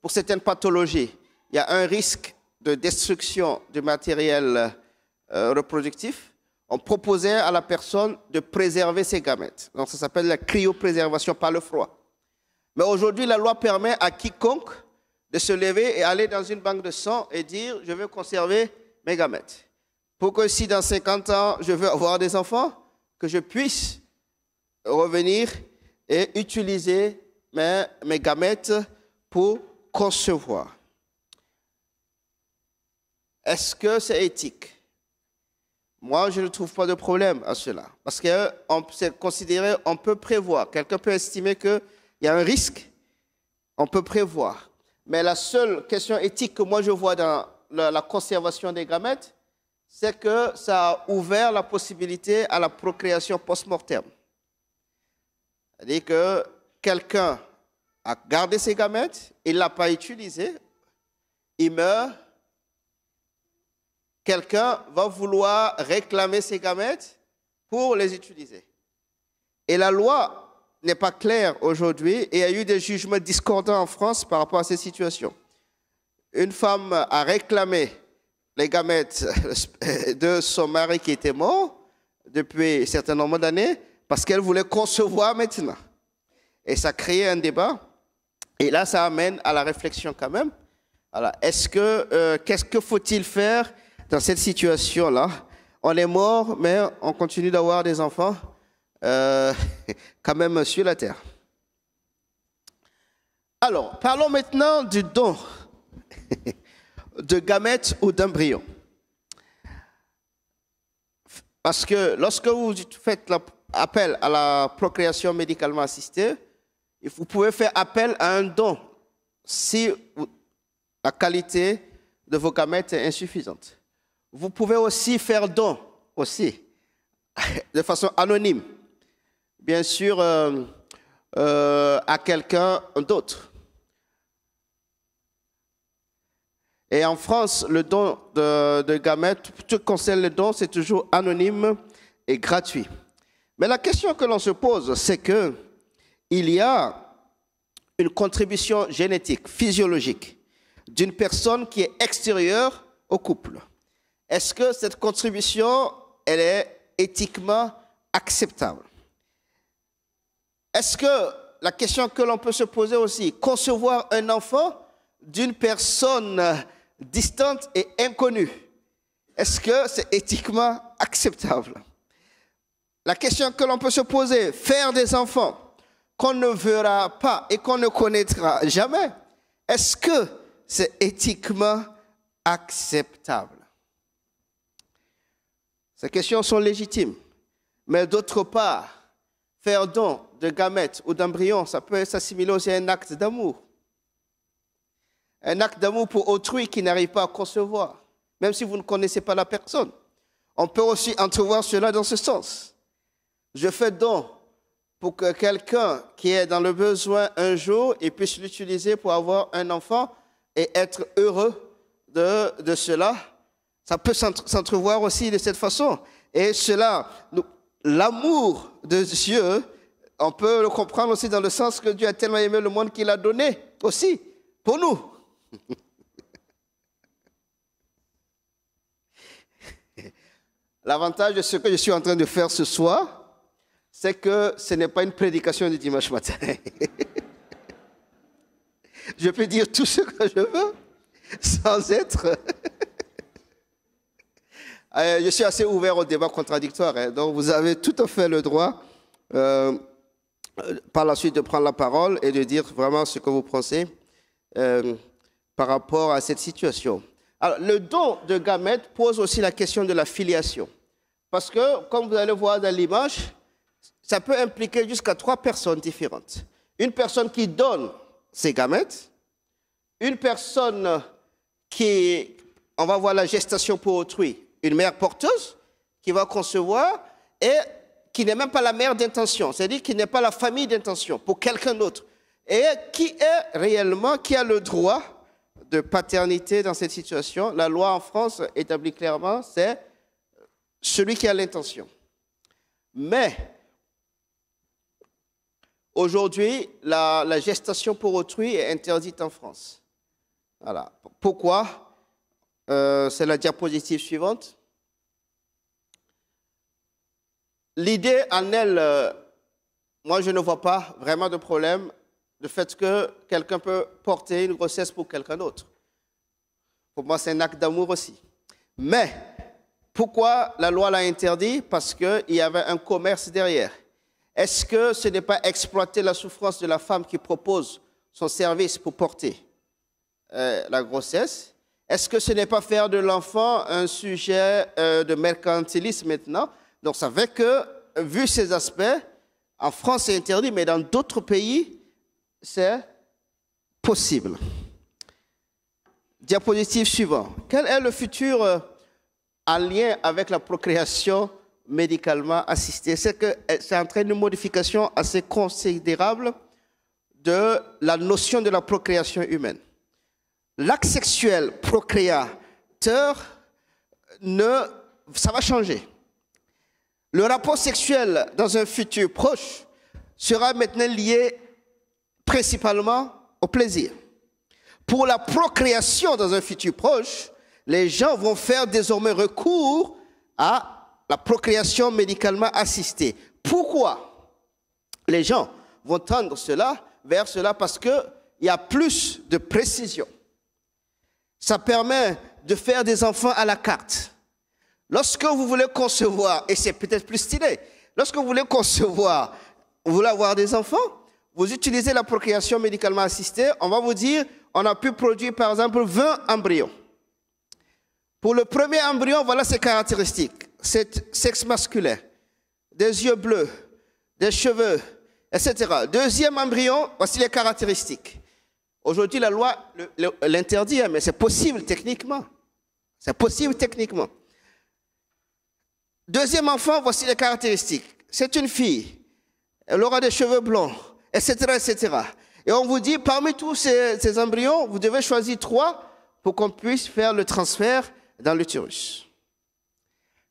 pour certaines pathologies, il y a un risque de destruction du matériel euh, reproductif, on proposait à la personne de préserver ses gamètes. Donc ça s'appelle la cryopréservation par le froid. Mais aujourd'hui, la loi permet à quiconque de se lever et aller dans une banque de sang et dire je veux conserver mes gamètes. Pour que si dans 50 ans je veux avoir des enfants, que je puisse revenir et utiliser mes gamètes pour concevoir. Est-ce que c'est éthique Moi, je ne trouve pas de problème à cela. Parce que c'est considéré, on peut prévoir. Quelqu'un peut estimer qu'il y a un risque. On peut prévoir. Mais la seule question éthique que moi je vois dans la, la conservation des gamètes, c'est que ça a ouvert la possibilité à la procréation post-mortem. C'est-à-dire que quelqu'un a gardé ses gamètes, il ne l'a pas utilisé, il meurt, quelqu'un va vouloir réclamer ces gamètes pour les utiliser. Et la loi n'est pas claire aujourd'hui et il y a eu des jugements discordants en France par rapport à ces situations. Une femme a réclamé les gamètes de son mari qui était mort depuis un certain nombre d'années parce qu'elle voulait concevoir maintenant. Et ça crée un débat. Et là, ça amène à la réflexion quand même. Est-ce que, euh, qu'est-ce que faut-il faire dans cette situation-là. On est mort, mais on continue d'avoir des enfants euh, quand même sur la terre. Alors, parlons maintenant du don de gamètes ou d'embryons. Parce que lorsque vous faites appel à la procréation médicalement assistée, vous pouvez faire appel à un don si la qualité de vos gamètes est insuffisante. Vous pouvez aussi faire don, aussi, de façon anonyme, bien sûr, euh, euh, à quelqu'un d'autre. Et en France, le don de, de gamètes, tout concerne le don, c'est toujours anonyme et gratuit. Mais la question que l'on se pose, c'est que il y a une contribution génétique, physiologique, d'une personne qui est extérieure au couple. Est-ce que cette contribution, elle est éthiquement acceptable Est-ce que la question que l'on peut se poser aussi, concevoir un enfant d'une personne distante et inconnue, est-ce que c'est éthiquement acceptable La question que l'on peut se poser, faire des enfants qu'on ne verra pas et qu'on ne connaîtra jamais, est-ce que c'est éthiquement acceptable ces questions sont légitimes. Mais d'autre part, faire don de gamètes ou d'embryons, ça peut s'assimiler aussi à un acte d'amour. Un acte d'amour pour autrui qui n'arrive pas à concevoir, même si vous ne connaissez pas la personne. On peut aussi entrevoir cela dans ce sens. Je fais don pour que quelqu'un qui est dans le besoin un jour et puisse l'utiliser pour avoir un enfant et être heureux de, de cela. Ça peut s'entrevoir aussi de cette façon. Et cela, l'amour de Dieu, on peut le comprendre aussi dans le sens que Dieu a tellement aimé le monde qu'il a donné aussi pour nous. L'avantage de ce que je suis en train de faire ce soir, c'est que ce n'est pas une prédication du dimanche matin. je peux dire tout ce que je veux sans être euh, je suis assez ouvert au débat contradictoire, hein. donc vous avez tout à fait le droit, euh, euh, par la suite, de prendre la parole et de dire vraiment ce que vous pensez par rapport à cette situation. Alors, le don de gamètes pose aussi la question de la filiation. Parce que, comme vous allez voir dans l'image, ça peut impliquer jusqu'à trois personnes différentes. Une personne qui donne ses gamètes, une personne qui, on va voir la gestation pour autrui, une mère porteuse qui va concevoir et qui n'est même pas la mère d'intention, c'est-à-dire qui n'est pas la famille d'intention pour quelqu'un d'autre. Et qui est réellement, qui a le droit de paternité dans cette situation La loi en France établit clairement, c'est celui qui a l'intention. Mais aujourd'hui, la, gestation pour autrui est interdite en France. Voilà. Pourquoi euh, c'est la diapositive suivante. L'idée en elle, euh, moi je ne vois pas vraiment de problème le fait que quelqu'un peut porter une grossesse pour quelqu'un d'autre. Pour moi, c'est un acte d'amour aussi. Mais pourquoi la loi l'a interdit Parce qu'il y avait un commerce derrière. Est-ce que ce n'est pas exploiter la souffrance de la femme qui propose son service pour porter euh, la grossesse est-ce que ce n'est pas faire de l'enfant un sujet euh, de mercantilisme maintenant Donc ça fait que, vu ces aspects, en France c'est interdit, mais dans d'autres pays, c'est possible. Diapositive suivante. Quel est le futur euh, en lien avec la procréation médicalement assistée C'est que ça euh, entraîne une modification assez considérable de la notion de la procréation humaine l'acte sexuel procréateur, ne, ça va changer. Le rapport sexuel dans un futur proche sera maintenant lié principalement au plaisir. Pour la procréation dans un futur proche, les gens vont faire désormais recours à la procréation médicalement assistée. Pourquoi les gens vont tendre cela vers cela Parce qu'il y a plus de précision. Ça permet de faire des enfants à la carte. Lorsque vous voulez concevoir, et c'est peut-être plus stylé, lorsque vous voulez concevoir, vous voulez avoir des enfants, vous utilisez la procréation médicalement assistée, on va vous dire, on a pu produire par exemple 20 embryons. Pour le premier embryon, voilà ses caractéristiques. C'est sexe masculin, des yeux bleus, des cheveux, etc. Deuxième embryon, voici les caractéristiques. Aujourd'hui, la loi l'interdit, hein, mais c'est possible techniquement. C'est possible techniquement. Deuxième enfant, voici les caractéristiques. C'est une fille. Elle aura des cheveux blancs, etc., etc. Et on vous dit, parmi tous ces, embryons, vous devez choisir trois pour qu'on puisse faire le transfert dans l'utérus.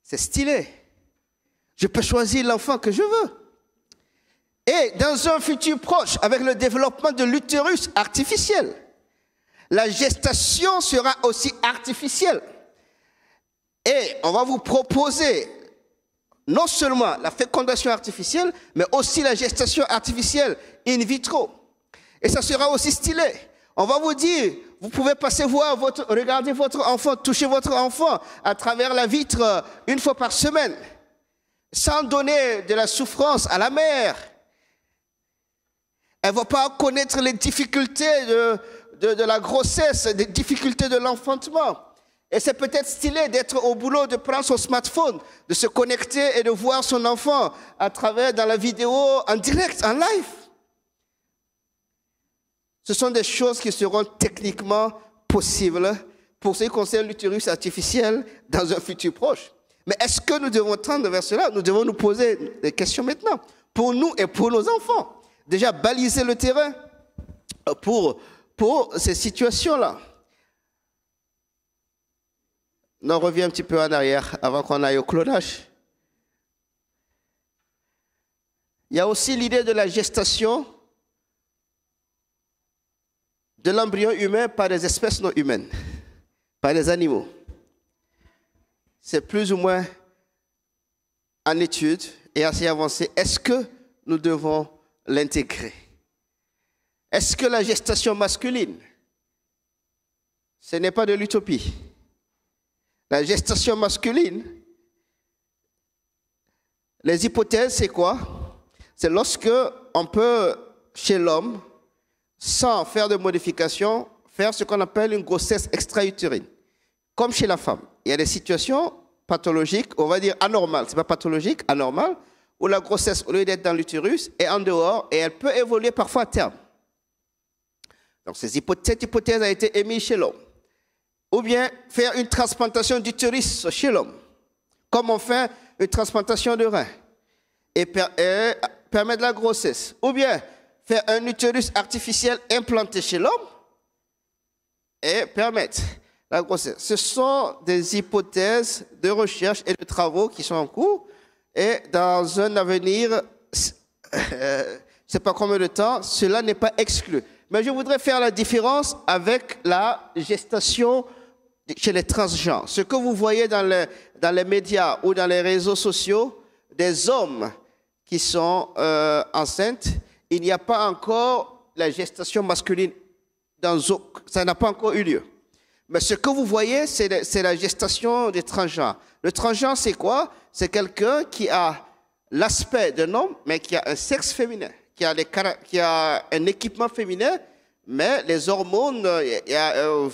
C'est stylé. Je peux choisir l'enfant que je veux. Et dans un futur proche, avec le développement de l'utérus artificiel, la gestation sera aussi artificielle. Et on va vous proposer non seulement la fécondation artificielle, mais aussi la gestation artificielle in vitro. Et ça sera aussi stylé. On va vous dire, vous pouvez passer voir votre, regarder votre enfant, toucher votre enfant à travers la vitre euh, une fois par semaine, sans donner de la souffrance à la mère elle ne va pas connaître les difficultés de, de, la grossesse, les difficultés de l'enfantement. Et c'est peut-être stylé d'être au boulot, de prendre son smartphone, de se connecter et de voir son enfant à travers dans la vidéo en direct, en live. Ce sont des choses qui seront techniquement possibles pour ce qui concerne l'utérus artificiel dans un futur proche. Mais est-ce que nous devons tendre vers cela Nous devons nous poser des questions maintenant, pour nous et pour nos enfants déjà baliser le terrain pour, pour ces situations-là. On revient un petit peu en arrière avant qu'on aille au clonage. Il y a aussi l'idée de la gestation de l'embryon humain par des espèces non humaines, par les animaux. C'est plus ou moins en étude et assez avancé. Est-ce que nous devons l'intégrer. Est-ce que la gestation masculine, ce n'est pas de l'utopie La gestation masculine, les hypothèses, c'est quoi C'est lorsque on peut, chez l'homme, sans faire de modification, faire ce qu'on appelle une grossesse extra-utérine. Comme chez la femme, il y a des situations pathologiques, on va dire anormales, c'est pas pathologique, anormal où la grossesse, au lieu d'être dans l'utérus, est en dehors et elle peut évoluer parfois à terme. Donc ces hypothèses, cette hypothèse a été émise chez l'homme. Ou bien faire une transplantation d'utérus chez l'homme, comme on fait une transplantation de rein, et, et permettre la grossesse. Ou bien faire un utérus artificiel implanté chez l'homme et permettre la grossesse. Ce sont des hypothèses de recherche et de travaux qui sont en cours et dans un avenir, ne euh, sais pas combien de temps, cela n'est pas exclu. Mais je voudrais faire la différence avec la gestation chez les transgenres. Ce que vous voyez dans les, dans les médias ou dans les réseaux sociaux, des hommes qui sont euh, enceintes, il n'y a pas encore la gestation masculine dans ça n'a pas encore eu lieu. Mais ce que vous voyez, c'est la gestation des transgenres. Le transgenre, c'est quoi c'est quelqu'un qui a l'aspect d'un homme, mais qui a un sexe féminin, qui a, les, qui a un équipement féminin, mais les hormones, euh, il y a euh,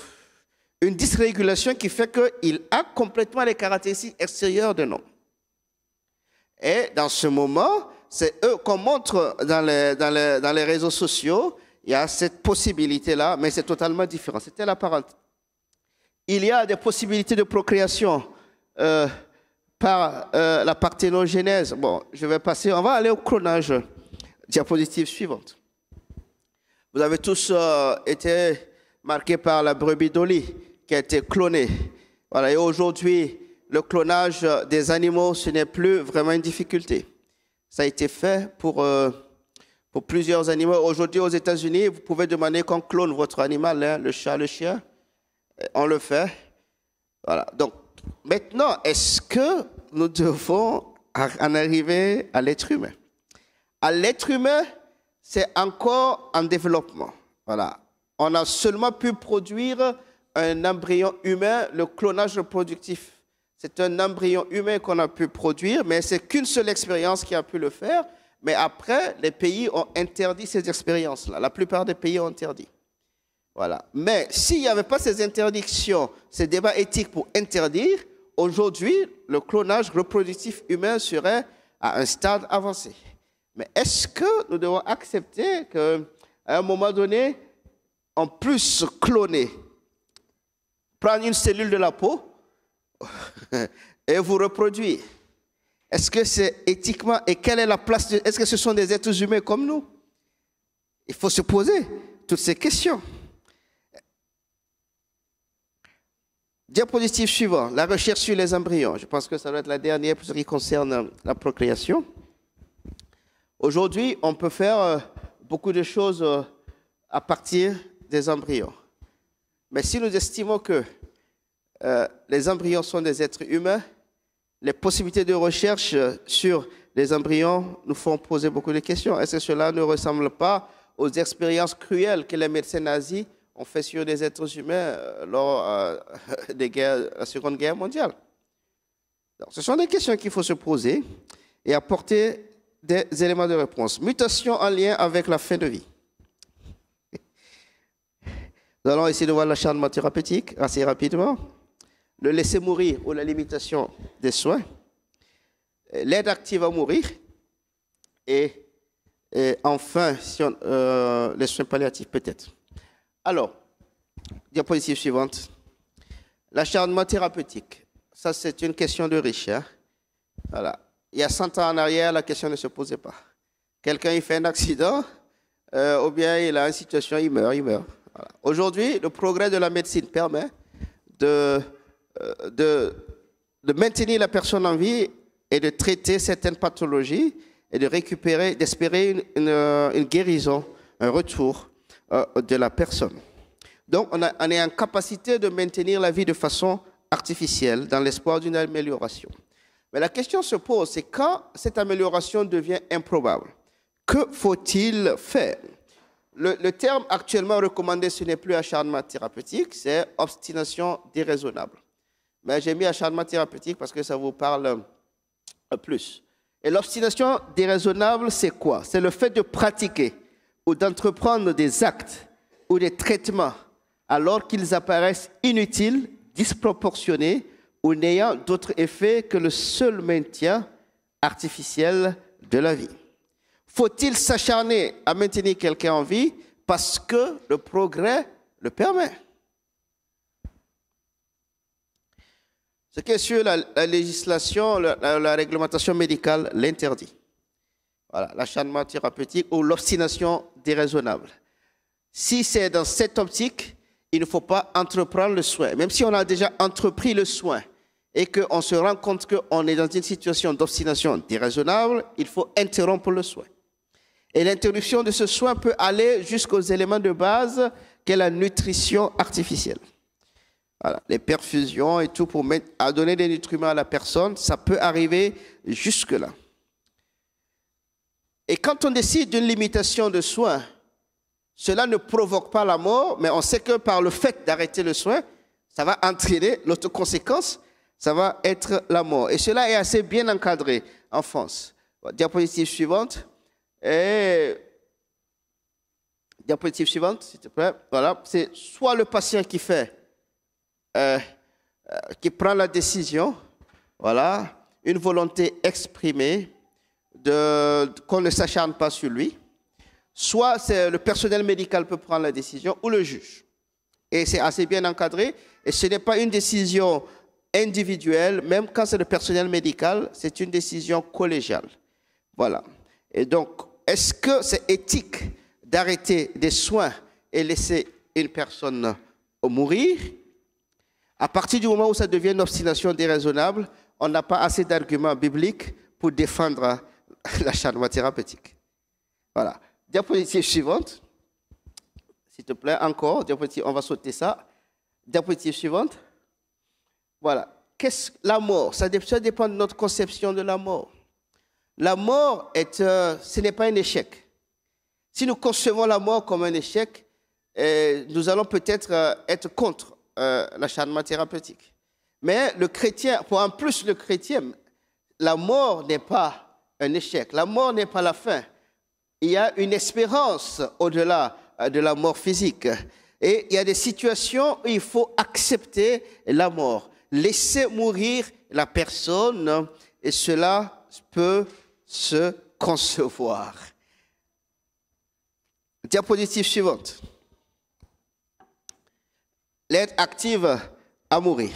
une dysrégulation qui fait qu'il a complètement les caractéristiques extérieures d'un homme. Et dans ce moment, c'est eux qu'on montre dans les, dans, les, réseaux sociaux, il y a cette possibilité-là, mais c'est totalement différent. C'était la parole. Il y a des possibilités de procréation. Euh, par euh, la parthénogenèse. Bon, je vais passer, on va aller au clonage. Diapositive suivante. Vous avez tous euh, été marqués par la brebis d'Oli qui a été clonée. Voilà, et aujourd'hui, le clonage des animaux, ce n'est plus vraiment une difficulté. Ça a été fait pour, euh, pour plusieurs animaux. Aujourd'hui, aux États-Unis, vous pouvez demander qu'on clone votre animal, hein, le chat, le chien. On le fait. Voilà. Donc, Maintenant, est-ce que nous devons en arriver à l'être humain. À l'être humain, c'est encore en développement. Voilà. On a seulement pu produire un embryon humain, le clonage reproductif. C'est un embryon humain qu'on a pu produire, mais c'est qu'une seule expérience qui a pu le faire. Mais après, les pays ont interdit ces expériences-là. La plupart des pays ont interdit. Voilà. Mais s'il n'y avait pas ces interdictions, ces débats éthiques pour interdire, aujourd'hui, le clonage reproductif humain serait à un stade avancé. Mais est-ce que nous devons accepter qu'à un moment donné, en plus cloner, prendre une cellule de la peau et vous reproduire Est-ce que c'est éthiquement et quelle est la place Est-ce que ce sont des êtres humains comme nous Il faut se poser toutes ces questions. Diapositive suivant la recherche sur les embryons. Je pense que ça doit être la dernière pour ce qui concerne euh, la procréation. Aujourd'hui, on peut faire euh, beaucoup de choses euh, à partir des embryons. Mais si nous estimons que les embryons sont des êtres humains, les possibilités de recherche sur les embryons nous font poser beaucoup de questions. Est-ce que cela ne ressemble pas aux expériences cruelles que les médecins nazis on fait sur des êtres humains euh, lors euh, des guerres, la Seconde Guerre mondiale. ce sont des questions qu'il faut se poser et apporter des éléments de réponse. Mutation en lien avec la fin de vie. Nous allons essayer de voir l'acharnement thérapeutique assez rapidement. Le laisser mourir ou la limitation des soins. L'aide active à mourir. Et, enfin, euh, les soins palliatifs peut-être. Alors, diapositive suivante. L'acharnement thérapeutique. Ça, c'est une question de riche. Hein. Voilà. Il y a 100 ans en arrière, la question ne se posait pas. Quelqu'un, il fait un accident, euh, ou bien il a une situation, il meurt, il meurt. Aujourd'hui, le progrès de la médecine permet euh, de, de, maintenir la personne en vie et de traiter certaines pathologies et de récupérer, d'espérer une guérison, un retour. Euh, de la personne. Donc, on, est en capacité de maintenir la vie de façon artificielle dans l'espoir d'une amélioration. Mais la question se pose, c'est quand cette amélioration devient improbable, que faut-il faire le, le, terme actuellement recommandé, ce n'est plus acharnement thérapeutique, c'est obstination déraisonnable. Mais j'ai mis acharnement thérapeutique parce que ça vous parle euh, plus. Et l'obstination déraisonnable, c'est quoi C'est le fait de pratiquer ou d'entreprendre des actes ou des traitements alors qu'ils apparaissent inutiles, disproportionnés ou n'ayant d'autre effet que le seul maintien artificiel de la vie. Faut-il s'acharner à maintenir quelqu'un en vie parce que le progrès le permet Ce qui est la, législation, la réglementation médicale l'interdit l'acharnement thérapeutique ou l'obstination déraisonnable. Si c'est dans cette optique, il ne faut pas entreprendre le soin. Même si on a déjà entrepris le soin et qu'on se rend compte qu'on est dans une situation d'obstination déraisonnable, il faut interrompre le soin. Et l'interruption de ce soin peut aller jusqu'aux éléments de base qu'est la nutrition artificielle. les perfusions et tout pour donner des nutriments à la personne, ça peut arriver jusque-là. Et quand on décide d'une limitation de soins, cela ne provoque pas la mort, mais on sait que par le fait d'arrêter le soin, ça va entraîner l'autre conséquence, ça va être la mort. Et cela est assez bien encadré en France. Diapositive suivante. Diapositive suivante, s'il te plaît. Voilà, c'est soit le patient qui fait, euh, euh, qui prend la décision, voilà, une volonté exprimée, qu'on ne s'acharne pas sur lui. Soit c'est le personnel médical peut prendre la décision ou le juge. Et c'est assez bien encadré. Et ce n'est pas une décision individuelle, même quand c'est le personnel médical, c'est une décision collégiale. Voilà. Et donc, est-ce que c'est éthique d'arrêter des soins et laisser une personne mourir À partir du moment où ça devient une obstination déraisonnable, on n'a pas assez d'arguments bibliques pour défendre l'acharnement thérapeutique. Voilà. Diapositive suivante. S'il te plaît, encore. Diapositive, on va sauter ça. Diapositive suivante. Voilà. Qu'est-ce la mort ça, dépend de notre conception de la mort. La mort, est, euh, ce n'est pas un échec. Si nous concevons la mort comme un échec, eh, nous allons peut-être euh, être contre euh, l'acharnement thérapeutique. Mais le chrétien, pour en plus le chrétien, la mort n'est pas un échec. La mort n'est pas la fin. Il y a une espérance au-delà euh, de la mort physique. Et il y a des situations où il faut accepter la mort. Laisser mourir la personne, et cela peut se concevoir. Diapositive suivante. L'aide active à mourir.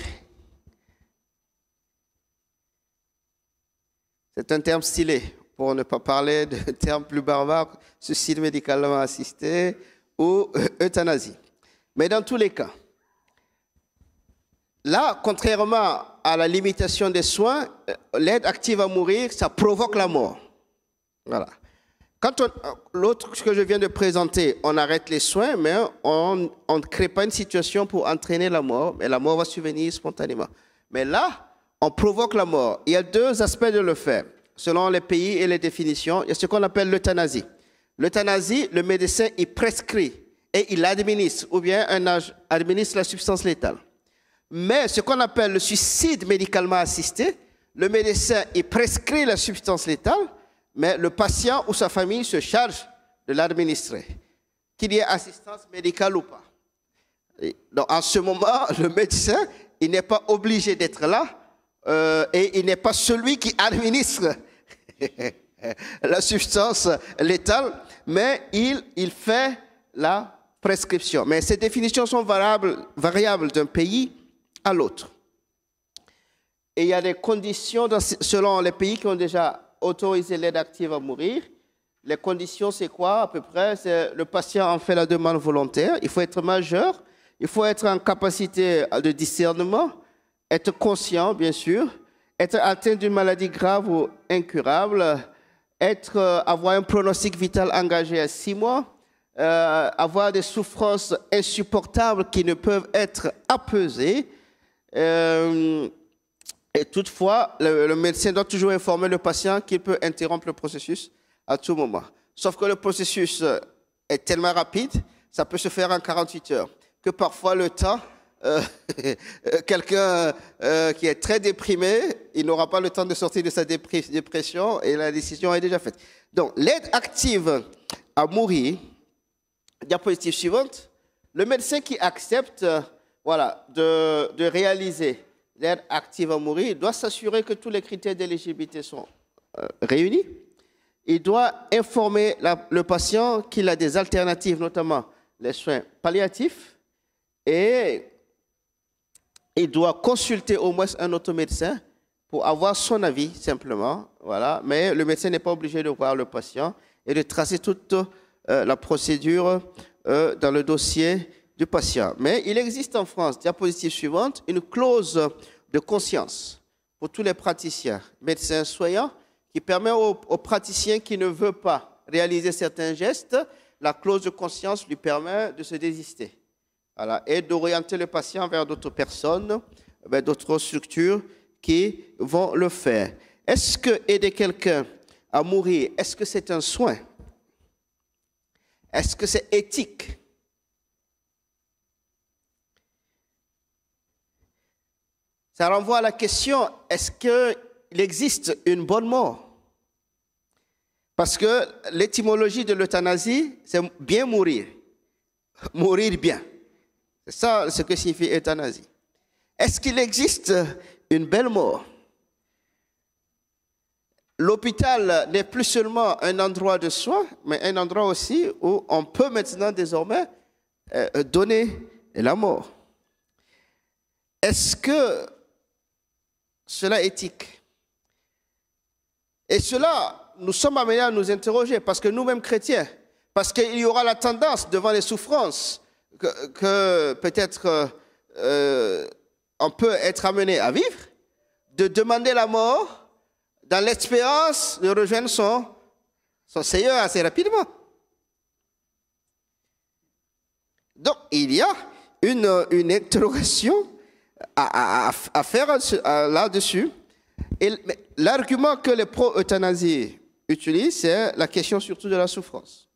C'est un terme stylé, pour ne pas parler de termes plus barbares, suicide médicalement assisté ou euh, euthanasie. Mais dans tous les cas, là, contrairement à la limitation des soins, euh, l'aide active à mourir, ça provoque la mort. Voilà. Quand euh, l'autre ce que je viens de présenter, on arrête les soins, mais on, on ne crée pas une situation pour entraîner la mort, mais la mort va survenir spontanément. Mais là, on provoque la mort. Il y a deux aspects de le faire, selon les pays et les définitions. Il y a ce qu'on appelle l'euthanasie. L'euthanasie, le médecin, il prescrit et il administre, ou bien un administre la substance létale. Mais ce qu'on appelle le suicide médicalement assisté, le médecin, il prescrit la substance létale, mais le patient ou sa famille se charge de l'administrer, qu'il y ait assistance médicale ou pas. donc, en ce moment, le médecin, il n'est pas obligé d'être là, euh, et il n'est pas celui qui administre la substance létale, mais il, il fait la prescription. Mais ces définitions sont variables, variables d'un pays à l'autre. Et il y a des conditions selon les pays qui ont déjà autorisé l'aide active à mourir. Les conditions, c'est quoi à peu près C'est le patient en fait la demande volontaire. Il faut être majeur. Il faut être en capacité de discernement être conscient, bien sûr, être atteint d'une maladie grave ou incurable, être, euh, avoir un pronostic vital engagé à six mois, euh, avoir des souffrances insupportables qui ne peuvent être apaisées. Euh, et toutefois, le, médecin doit toujours informer le patient qu'il peut interrompre le processus à tout moment. Sauf que le processus est tellement rapide, ça peut se faire en 48 heures, que parfois le temps euh, euh, quelqu'un euh, qui est très déprimé, il n'aura pas le temps de sortir de sa dépression et la décision est déjà faite. Donc, l'aide active à mourir, diapositive suivante, le médecin qui accepte voilà, de, réaliser l'aide active à mourir doit s'assurer que tous les critères d'éligibilité sont réunis. Il doit informer le patient qu'il a des alternatives, notamment les soins palliatifs et il doit consulter au moins un autre médecin pour avoir son avis simplement. Voilà. Mais le médecin n'est pas obligé de voir le patient et de tracer toute euh, la procédure euh, dans le dossier du patient. Mais il existe en France, diapositive suivante, une clause de conscience pour tous les praticiens, médecins soignants, qui permet aux, aux praticiens qui ne veulent pas réaliser certains gestes, la clause de conscience lui permet de se désister. Et d'orienter le patient vers d'autres personnes, vers d'autres structures qui vont le faire. Est-ce que aider quelqu'un à mourir, est-ce que c'est un soin Est-ce que c'est éthique Ça renvoie à la question, est-ce qu'il existe une bonne mort parce que l'étymologie de l'euthanasie, c'est bien mourir. Mourir bien. C'est ça ce que signifie euthanasie. Est-ce qu'il existe une belle mort L'hôpital n'est plus seulement un endroit de soins, mais un endroit aussi où on peut maintenant désormais euh, donner la mort. Est-ce que cela est éthique Et cela, nous sommes amenés à nous interroger, parce que nous-mêmes chrétiens, parce qu'il y aura la tendance devant les souffrances que, peut-être euh, euh, on peut être amené à vivre, de demander la mort dans l'espérance de rejoindre son, Seigneur assez rapidement. Donc, il y a une, une interrogation à, faire là-dessus. Et l'argument que les pro euthanasie utilisent, c'est la question surtout de la souffrance.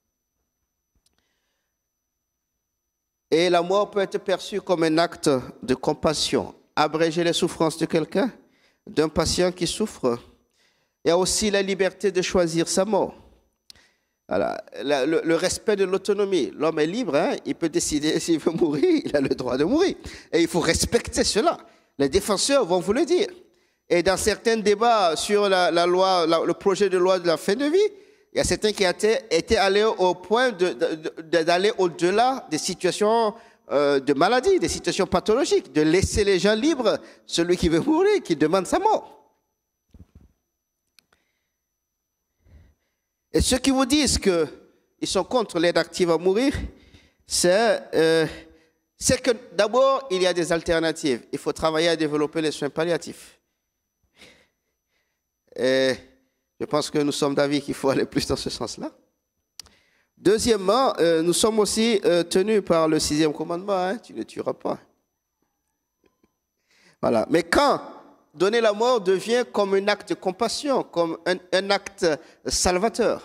Et la mort peut être perçue comme un acte de compassion, abréger les souffrances de quelqu'un, d'un patient qui souffre. Il y a aussi la liberté de choisir sa mort. Voilà. Le, respect de l'autonomie. L'homme est libre, hein. il peut décider s'il veut mourir, il a le droit de mourir. Et il faut respecter cela. Les défenseurs vont vous le dire. Et dans certains débats sur la, loi, le projet de loi de la fin de vie, il y a certains qui étaient, allés au point d'aller au-delà des situations euh, de maladie, des situations pathologiques, de laisser les gens libres, celui qui veut mourir, qui demande sa mort. Et ceux qui vous disent qu'ils sont contre l'aide active à mourir, euh, c'est que d'abord, il y a des alternatives. Il faut travailler à développer les soins palliatifs. Et je pense que nous sommes d'avis qu'il faut aller plus dans ce sens-là. Deuxièmement, euh, nous sommes aussi euh, tenus par le sixième commandement, hein. tu ne tueras pas. Voilà. Mais quand donner la mort devient comme un acte de compassion, comme un, un acte salvateur,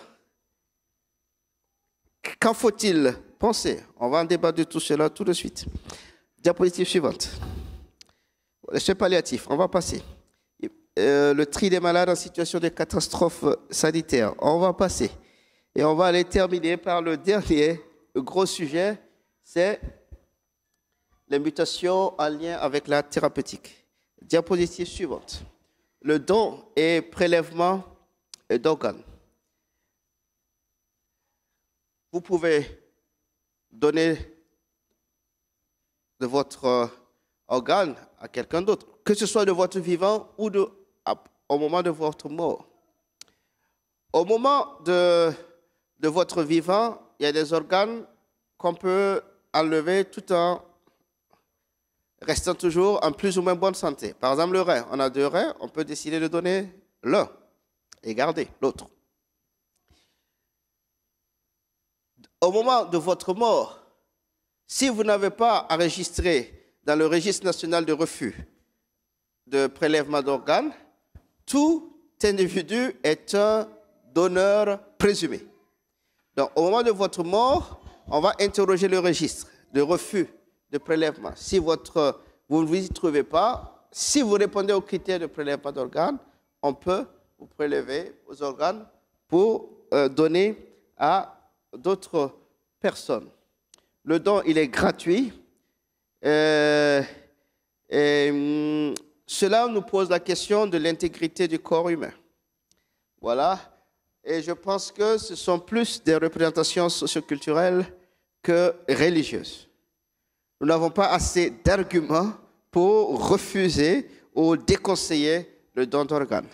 qu'en faut-il penser On va en débattre de tout cela tout de suite. Diapositive suivante. C'est palliatif, on va passer. Euh, le tri des malades en situation de catastrophe sanitaire. On va passer. Et on va aller terminer par le dernier gros sujet, c'est les mutations en lien avec la thérapeutique. Diapositive suivante. Le don et prélèvement d'organes. Vous pouvez donner de votre euh, organe à quelqu'un d'autre, que ce soit de votre vivant ou de au moment de votre mort. Au moment de, votre vivant, il y a des organes qu'on peut enlever tout en restant toujours en plus ou moins bonne santé. Par exemple, le rein. On a deux reins, on peut décider de donner l'un et garder l'autre. Au moment de votre mort, si vous n'avez pas enregistré dans le registre national de refus de prélèvement d'organes, tout individu est un donneur présumé. Donc, au moment de votre mort, on va interroger le registre de refus de prélèvement. Si votre, vous ne vous y trouvez pas, si vous répondez aux critères de prélèvement d'organes, on peut vous prélever vos organes pour euh, donner à d'autres personnes. Le don, il est gratuit. Euh, et, hum, cela nous pose la question de l'intégrité du corps humain. Voilà. Et je pense que ce sont plus des représentations socioculturelles que religieuses. Nous n'avons pas assez d'arguments pour refuser ou déconseiller le don d'organes,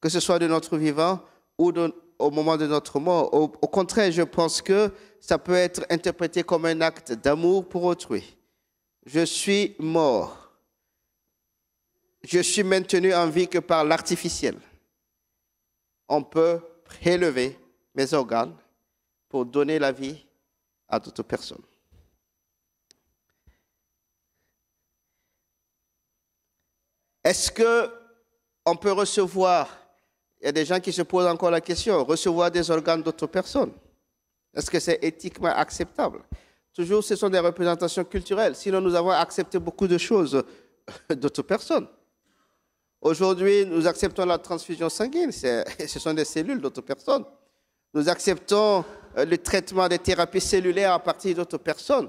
que ce soit de notre vivant ou au moment de notre mort. au contraire, je pense que ça peut être interprété comme un acte d'amour pour autrui. Je suis mort je suis maintenu en vie que par l'artificiel. On peut prélever mes organes pour donner la vie à d'autres personnes. Est-ce que on peut recevoir Il y a des gens qui se posent encore la question recevoir des organes d'autres personnes. Est-ce que c'est éthiquement acceptable Toujours, ce sont des représentations culturelles. Sinon, nous avons accepté beaucoup de choses d'autres personnes. Aujourd'hui, nous acceptons la transfusion sanguine, ce sont des cellules d'autres personnes. Nous acceptons euh, le traitement des thérapies cellulaires à partir d'autres personnes.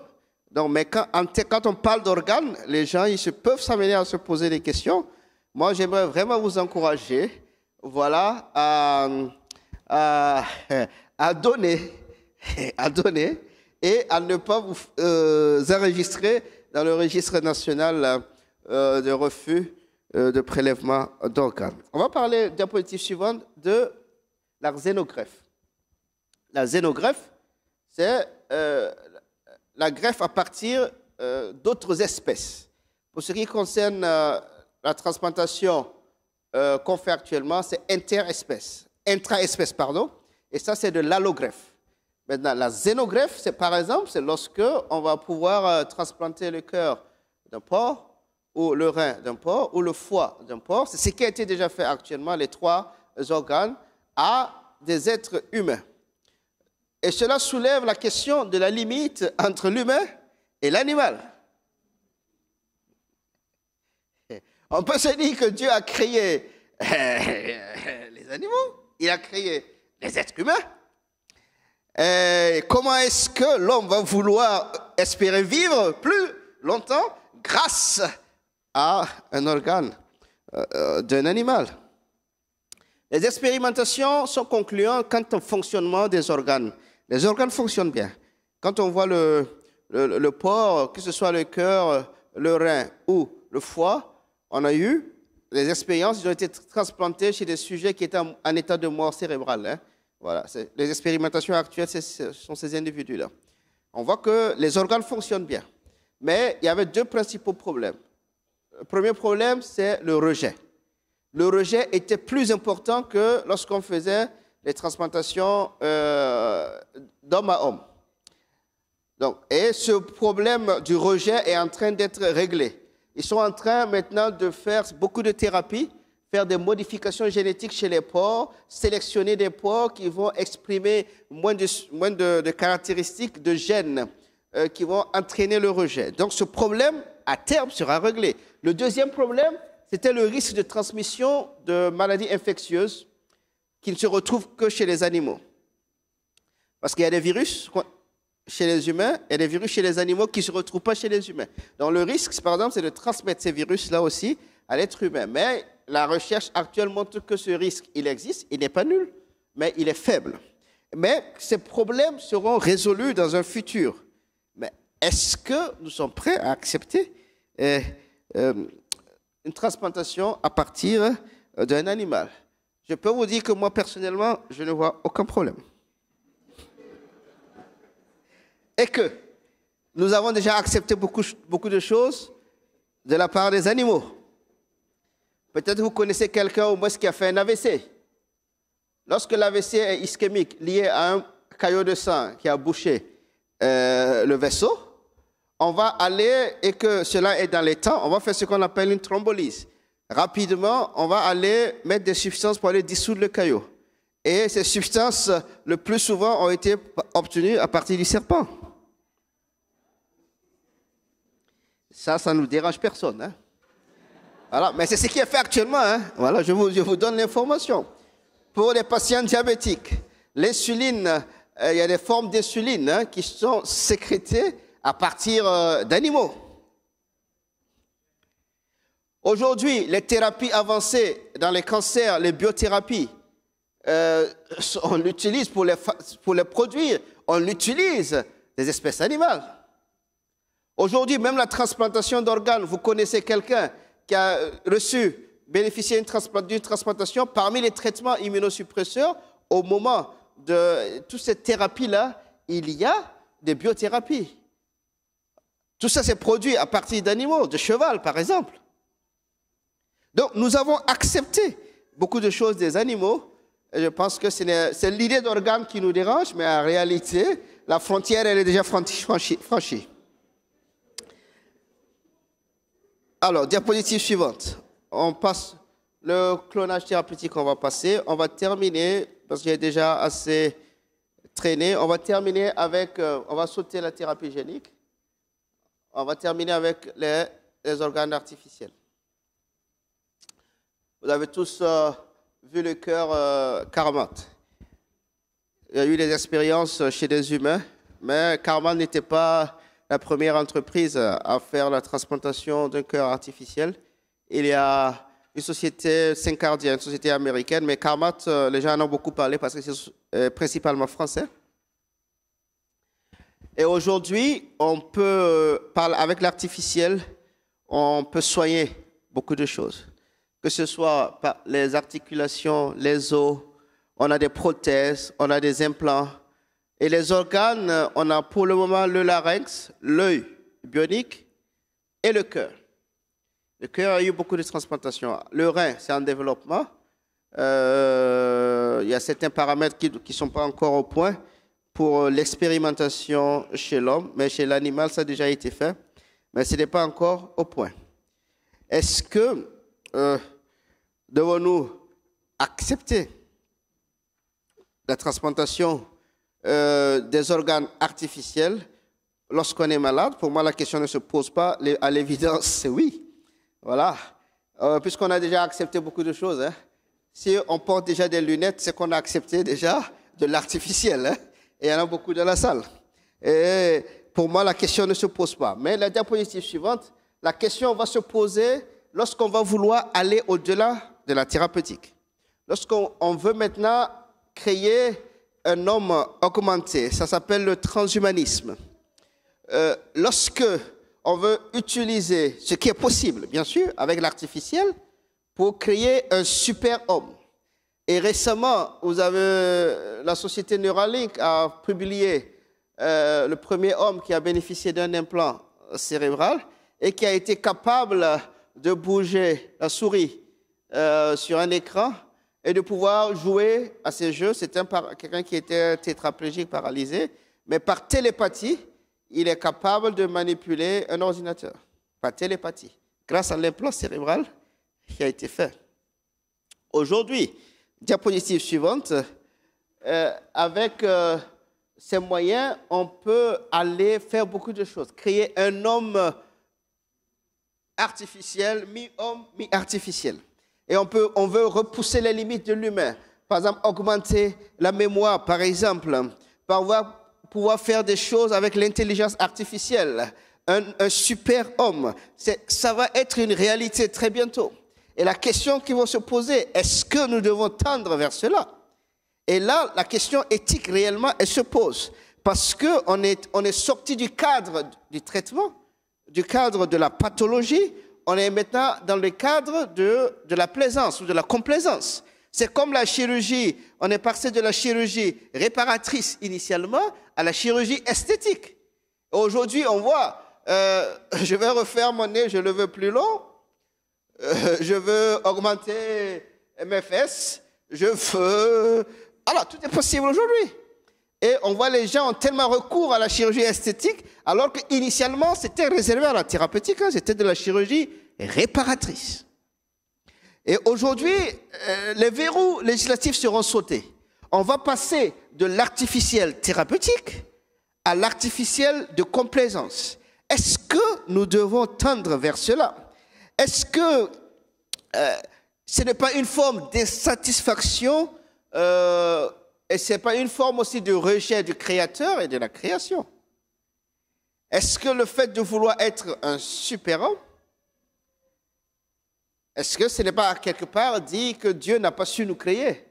Donc, mais quand, quand on parle d'organes, les gens ils peuvent s'amener à se poser des questions. Moi, j'aimerais vraiment vous encourager voilà, à, donner, à donner et à ne pas vous euh, enregistrer dans le registre national euh, de refus euh, de prélèvement d'organes. On va parler diapositive suivante de la xénogreffe. La xénogreffe, c'est euh, la greffe à partir euh, d'autres espèces. Pour ce qui concerne la transplantation qu'on fait actuellement, c'est intra-espèce. pardon, et ça, c'est de l'allogreffe. Maintenant, la xénogreffe, c'est par exemple, c'est lorsque on va pouvoir transplanter le cœur d'un porc ou le rein d'un porc ou le foie d'un porc, c'est ce qui a été déjà fait actuellement, les trois organes, à des êtres humains. Et cela soulève la question de la limite entre l'humain et l'animal. On peut se dire que Dieu a créé les animaux, il a créé les êtres humains. Et comment est-ce que l'homme va vouloir espérer vivre plus longtemps grâce à à un organe euh, euh, d'un animal. Les expérimentations sont concluantes quant au fonctionnement des organes. Les organes fonctionnent bien. Quand on voit le, porc, que ce soit le cœur, le rein ou le foie, on a eu des expériences, ils ont été transplantés chez des sujets qui étaient en, état de mort cérébrale. Hein. Voilà, les expérimentations actuelles ce sont ces individus-là. On voit que les organes fonctionnent bien. Mais il y avait deux principaux problèmes premier problème, c'est le rejet. Le rejet était plus important que lorsqu'on faisait les transplantations euh, d'homme à homme. et ce problème du rejet est en train d'être réglé. Ils sont en train maintenant de faire beaucoup de thérapies, faire des modifications génétiques chez les porcs, sélectionner des porcs qui vont exprimer moins de, de, caractéristiques de gènes euh, qui vont entraîner le rejet. Donc ce problème, à terme, sera réglé. Le deuxième problème, c'était le risque de transmission de maladies infectieuses qui ne se retrouvent que chez les animaux. Parce qu'il y a des virus chez les humains et des virus chez les animaux qui ne se retrouvent pas chez les humains. Donc le risque, par exemple, c'est de transmettre ces virus-là aussi à l'être humain. Mais la recherche actuelle montre que ce risque, il existe, il n'est pas nul, mais il est faible. Mais ces problèmes seront résolus dans un futur. Mais est-ce que nous sommes prêts à accepter euh, euh, une transplantation à partir euh, d'un animal. Je peux vous dire que moi, personnellement, je ne vois aucun problème. Et que nous avons déjà accepté beaucoup, beaucoup de choses de la part des animaux. Peut-être vous connaissez quelqu'un au moins qui a fait un AVC. Lorsque l'AVC est ischémique, lié à un caillot de sang qui a bouché euh, le vaisseau, on va aller et que cela est dans les temps, on va faire ce qu'on appelle une thrombolyse. Rapidement, on va aller mettre des substances pour aller dissoudre le caillot. Et ces substances, le plus souvent, ont été obtenues à partir du serpent. Ça, ça ne nous dérange personne. Hein. Voilà, mais c'est ce qui est fait actuellement. Hein. Voilà, je vous, vous donne l'information. Pour les patients diabétiques, l'insuline, euh, il y a des formes d'insuline hein, qui sont sécrétées à partir euh, d'animaux. Aujourd'hui, les thérapies avancées dans les cancers, les biothérapies, euh, on l'utilise pour les, pour produire, on l'utilise des espèces animales. Aujourd'hui, même la transplantation d'organes, vous connaissez quelqu'un qui a euh, reçu, bénéficié d'une transplantation parmi les traitements immunosuppresseurs, au moment de toutes ces thérapies-là, il y a des biothérapies. Tout ça, s'est produit à partir d'animaux, de cheval, par exemple. Donc, nous avons accepté beaucoup de choses des animaux. je pense que c'est l'idée d'organe qui nous dérange, mais en réalité, la frontière, elle est déjà franchie. Alors, diapositive suivante. On passe le clonage thérapeutique, on va passer. On va terminer, parce que j'ai déjà assez traîné, on va terminer avec, euh, on va sauter la thérapie génique. On va terminer avec les, organes artificiels. Vous avez tous euh, vu le cœur Karmat. Euh, Il y a eu des expériences chez des humains, mais Karmat n'était pas la première entreprise à faire la transplantation d'un cœur artificiel. Il y a une société Saint-Cardien, une société américaine, mais Karmat, euh, les gens en ont beaucoup parlé parce que c'est principalement français. Et aujourd'hui, on peut, euh, avec l'artificiel, on peut soigner beaucoup de choses. Que ce soit les articulations, les os, on a des prothèses, on a des implants. Et les organes, on a pour le moment le larynx, l'œil bionique et le cœur. Le cœur a eu beaucoup de transplantations. Le rein, c'est en développement. Euh, il y a certains paramètres qui ne sont pas encore au point pour euh, l'expérimentation chez l'homme, mais chez l'animal, ça a déjà été fait, mais ce n'est pas encore au point. Est-ce que euh, devons-nous accepter la transplantation euh, des organes artificiels lorsqu'on est malade Pour moi, la question ne se pose pas. À l'évidence, c'est oui. Voilà. Puisqu'on a déjà accepté beaucoup de choses. Hein. Si on porte déjà des lunettes, c'est qu'on a accepté déjà de l'artificiel. Hein et il y en a beaucoup dans la salle. Et pour moi, la question ne se pose pas. Mais la diapositive suivante, la question va se poser lorsqu'on va vouloir aller au-delà de la thérapeutique. Lorsqu'on veut maintenant créer un homme augmenté, ça s'appelle le transhumanisme. Euh, lorsque on veut utiliser ce qui est possible, bien sûr, avec l'artificiel, pour créer un super homme. Et récemment, vous avez, euh, la société Neuralink a publié euh, le premier homme qui a bénéficié d'un implant cérébral et qui a été capable de bouger la souris euh, sur un écran et de pouvoir jouer à ces jeux. C'est quelqu'un qui était tétraplégique, paralysé, mais par télépathie, il est capable de manipuler un ordinateur, par télépathie, grâce à l'implant cérébral qui a été fait. Aujourd'hui, diapositive suivante. Euh, avec euh, ces moyens, on peut aller faire beaucoup de choses. Créer un homme artificiel, mi-homme, mi-artificiel. Et on, peut, on veut repousser les limites de l'humain. Par exemple, augmenter la mémoire, par exemple. Pouvoir, pouvoir faire des choses avec l'intelligence artificielle. Un, un super homme. Ça va être une réalité très bientôt. Et la question qui va se poser, est-ce que nous devons tendre vers cela Et là, la question éthique réellement, elle se pose. Parce qu'on est, on est sorti du cadre du traitement, du cadre de la pathologie, on est maintenant dans le cadre de, la plaisance ou de la complaisance. C'est comme la chirurgie, on est passé de la chirurgie réparatrice initialement à la chirurgie esthétique. Aujourd'hui, on voit, euh, je vais refaire mon nez, je le veux plus long, euh, je veux augmenter MFS, je veux... Alors, tout est possible aujourd'hui. Et on voit les gens ont tellement recours à la chirurgie esthétique, alors qu'initialement, c'était réservé à la thérapeutique, hein, c'était de la chirurgie réparatrice. Et aujourd'hui, euh, les verrous législatifs seront sautés. On va passer de l'artificiel thérapeutique à l'artificiel de complaisance. Est-ce que nous devons tendre vers cela est-ce que euh, ce n'est pas une forme d'insatisfaction euh, et ce n'est pas une forme aussi de rejet du Créateur et de la création Est-ce que le fait de vouloir être un super-homme, est-ce que ce n'est pas quelque part dit que Dieu n'a pas su nous créer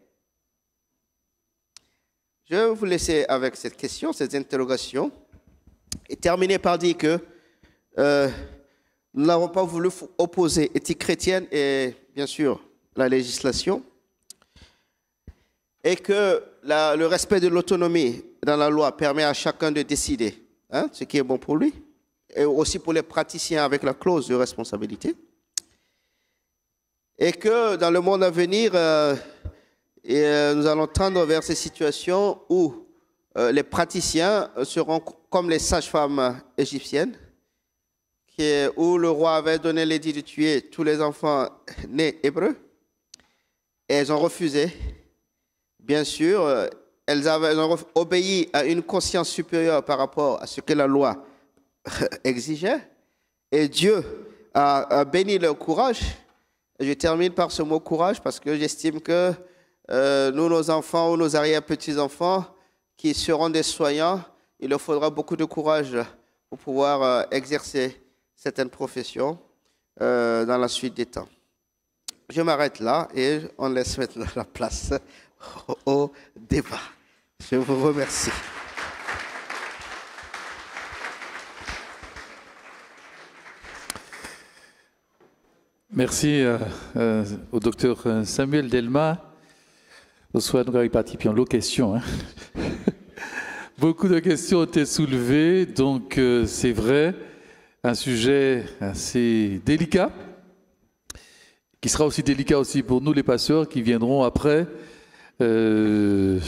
Je vais vous laisser avec cette question, cette interrogation, et terminer par dire que... Euh, nous n'avons pas voulu opposer éthique chrétienne et, bien sûr, la législation. Et que le respect de l'autonomie dans la loi permet à chacun de décider hein, ce qui est bon pour lui, et aussi pour les praticiens avec la clause de responsabilité. Et que dans le monde à venir, euh, euh, nous allons tendre vers ces situations où euh, les praticiens seront comme les sages-femmes égyptiennes, où le roi avait donné l'édit de tuer tous les enfants nés hébreux. Et elles ont refusé. Bien sûr, elles, avaient, ont obéi à une conscience supérieure par rapport à ce que la loi exigeait. Et Dieu a, béni leur courage. je termine par ce mot courage parce que j'estime que euh, nous, nos enfants ou nos arrière-petits-enfants qui seront des soignants, il leur faudra beaucoup de courage pour pouvoir euh, exercer certaines professions euh, dans la suite des temps. Je m'arrête là et on laisse maintenant la place au débat. Je vous remercie. Merci euh, euh, au docteur Samuel Delma. Au nous avons participé aux questions. Hein. Beaucoup de questions ont été soulevées, donc c'est vrai un sujet assez délicat, qui sera aussi délicat aussi pour nous les passeurs qui viendront après euh,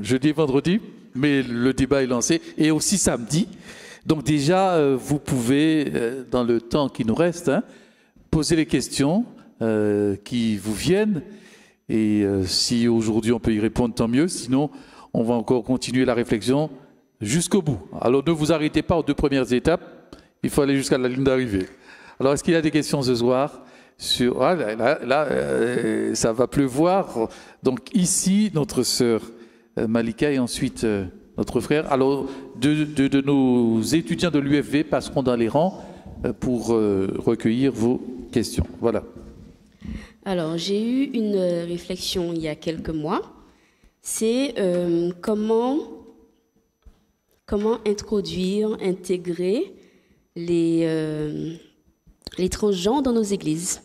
jeudi et vendredi, mais le débat est lancé, et aussi samedi. Donc déjà, euh, vous pouvez, euh, dans le temps qui nous reste, hein, poser les questions qui vous viennent, et si aujourd'hui on peut y répondre, tant mieux, sinon on va encore continuer la réflexion jusqu'au bout. Alors ne vous arrêtez pas aux deux premières étapes, il faut aller jusqu'à la ligne d'arrivée. Alors, est-ce qu'il y a des questions ce soir sur, ah, là, euh, ça va pleuvoir. Donc ici, notre sœur euh, Malika et ensuite euh, notre frère. Alors, deux de, nos étudiants de l'UFV passeront dans les rangs pour recueillir vos questions. Voilà. Alors, j'ai eu une réflexion il y a quelques mois. C'est comment, comment introduire, intégrer euh, les, transgenres dans nos églises.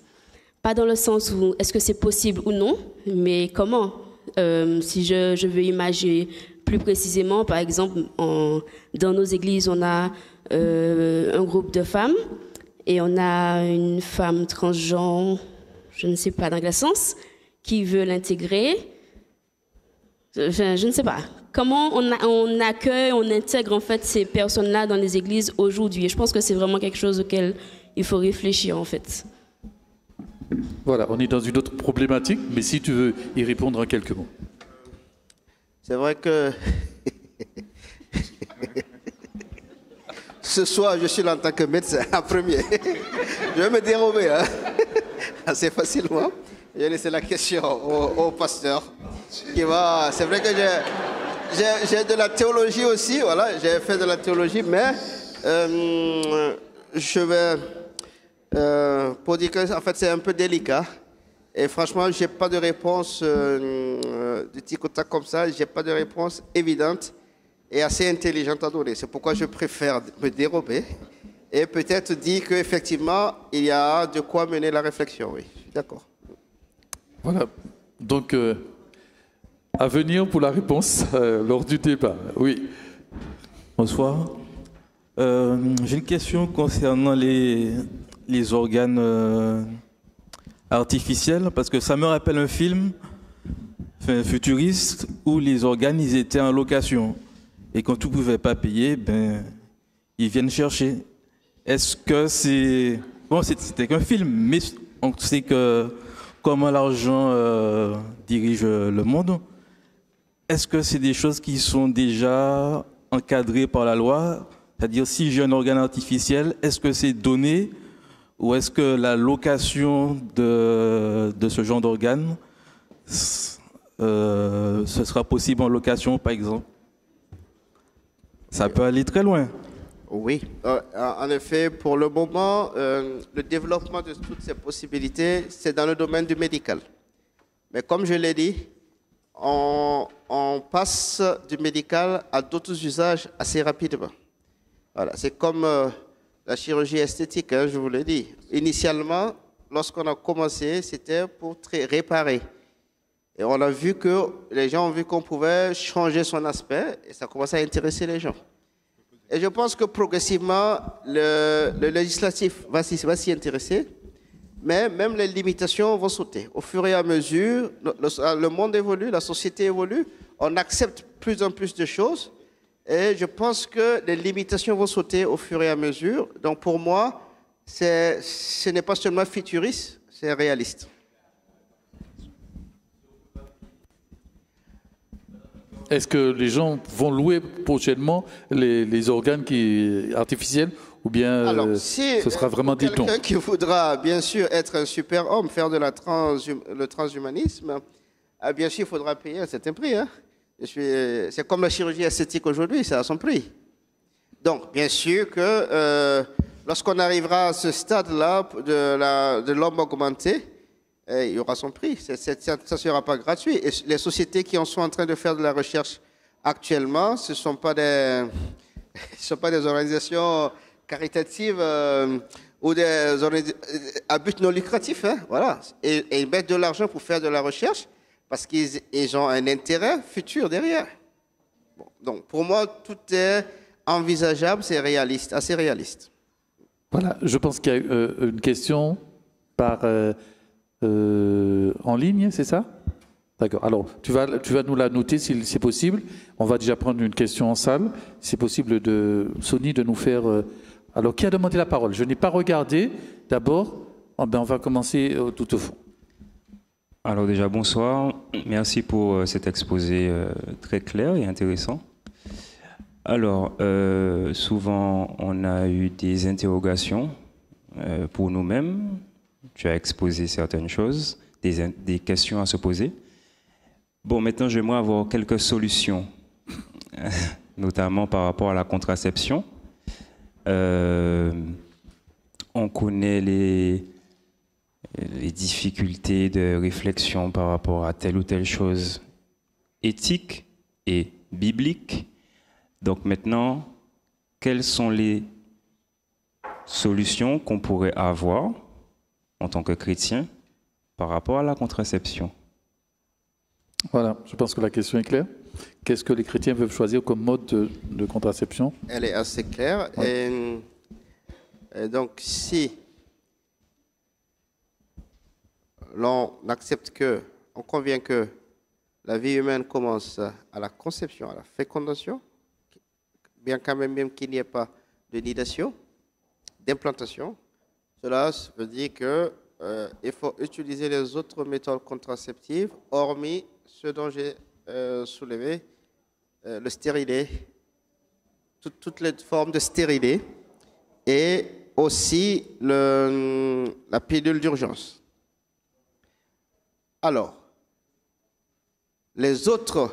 Pas dans le sens où est-ce que c'est possible ou non, mais comment. Euh, si je, veux imaginer plus précisément, par exemple, dans nos églises, on a euh, un groupe de femmes et on a une femme transgenre, je ne sais pas dans quel sens, qui veut l'intégrer. je, ne sais pas comment on, accueille, on intègre en fait ces personnes-là dans les églises aujourd'hui. je pense que c'est vraiment quelque chose auquel il faut réfléchir en fait. Voilà, on est dans une autre problématique, mais si tu veux y répondre en quelques mots. C'est vrai que ce soir, je suis là en tant que médecin en premier. je vais me dérober hein. assez facilement. Je vais laisser la question au, pasteur qui va. C'est vrai que je j'ai de la théologie aussi, voilà, j'ai fait de la théologie, mais euh, je vais. Euh, pour dire que, en fait, c'est un peu délicat. Et franchement, je n'ai pas de réponse euh, de tic comme ça, je n'ai pas de réponse évidente et assez intelligente à donner. C'est pourquoi je préfère me dérober et peut-être dire qu'effectivement, il y a de quoi mener la réflexion, oui. d'accord. Voilà. Donc à venir pour la réponse euh, lors du débat. Oui. Bonsoir. Euh, j'ai une question concernant les, les organes euh, artificiels, parce que ça me rappelle un film futuriste où les organes étaient en location. Et quand tout ne pouvait pas payer, ben, ils viennent chercher. Est-ce que c'est. Bon, c'était qu'un film, mais on sait que comment l'argent dirige le monde est-ce que c'est des choses qui sont déjà encadrées par la loi C'est-à-dire, si j'ai un organe artificiel, est-ce que c'est donné ou est-ce que la location de, ce genre d'organe, euh, ce sera possible en location, par exemple Ça peut aller très loin. Oui, euh, en effet, pour le moment, euh, le développement de toutes ces possibilités, c'est dans le domaine du médical. Mais comme je l'ai dit, on, on passe du médical à d'autres usages assez rapidement. Voilà, c'est comme euh, la chirurgie esthétique, hein, je vous le dis. Initialement, lorsqu'on a commencé, c'était pour réparer. Et on a vu que les gens ont vu qu'on pouvait changer son aspect et ça commencé à intéresser les gens. Et je pense que progressivement, le, législatif va s'y intéresser, mais même les limitations vont sauter. Au fur et à mesure, le monde évolue, la société évolue, on accepte plus en plus de choses. Et je pense que les limitations vont sauter au fur et à mesure. Donc pour moi, ce n'est pas seulement futuriste, c'est réaliste. Est-ce que les gens vont louer prochainement les, organes qui, artificiels ou bien euh, ce sera vraiment quelqu'un qui voudra bien sûr être un super homme, faire de la le transhumanisme, ah, bien sûr, il faudra payer un certain prix. Hein. Euh, c'est comme la chirurgie esthétique aujourd'hui, ça a son prix. Donc, bien sûr que euh, lorsqu'on arrivera à ce stade-là de l'homme augmenté, eh, il y aura son prix. ça ne sera pas gratuit. Et les sociétés qui en sont en train de faire de la recherche actuellement, ce ne sont pas des, sont pas des organisations caritatives euh, ou des à but non lucratif. Hein, voilà. Et, et ils mettent de l'argent pour faire de la recherche parce qu'ils ont un intérêt futur derrière. donc pour moi, tout est envisageable, c'est réaliste, assez réaliste. Voilà, je pense qu'il y a euh, une question par, euh, euh, en ligne, c'est ça D'accord. Alors, tu vas, tu vas nous la noter si c'est possible. On va déjà prendre une question en salle. C'est possible de Sony de nous faire. Alors, qui a demandé la parole Je n'ai pas regardé. D'abord, oh ben, on va commencer tout au fond. Alors déjà, bonsoir. Merci pour euh, cet exposé euh, très clair et intéressant. Alors, euh, souvent, on a eu des interrogations pour nous-mêmes. Tu as exposé certaines choses, des, questions à se poser. Bon, maintenant, j'aimerais avoir quelques solutions, notamment par rapport à la contraception. on connaît les, les difficultés de réflexion par rapport à telle ou telle chose éthique et biblique. Donc maintenant, quelles sont les solutions qu'on pourrait avoir en tant que chrétien par rapport à la contraception Voilà, je pense que la question est claire. Qu'est-ce que les chrétiens peuvent choisir comme mode de, contraception Elle est assez claire. donc si On accepte que, on convient que la vie humaine commence à la conception, à la fécondation, bien quand même, même qu'il n'y ait pas de nidation, d'implantation, cela veut dire qu'il euh, faut utiliser les autres méthodes contraceptives, hormis ce dont j'ai euh, soulevé, euh, le stérilé, toutes les formes de stérilé, et aussi la pilule d'urgence. Alors, les autres,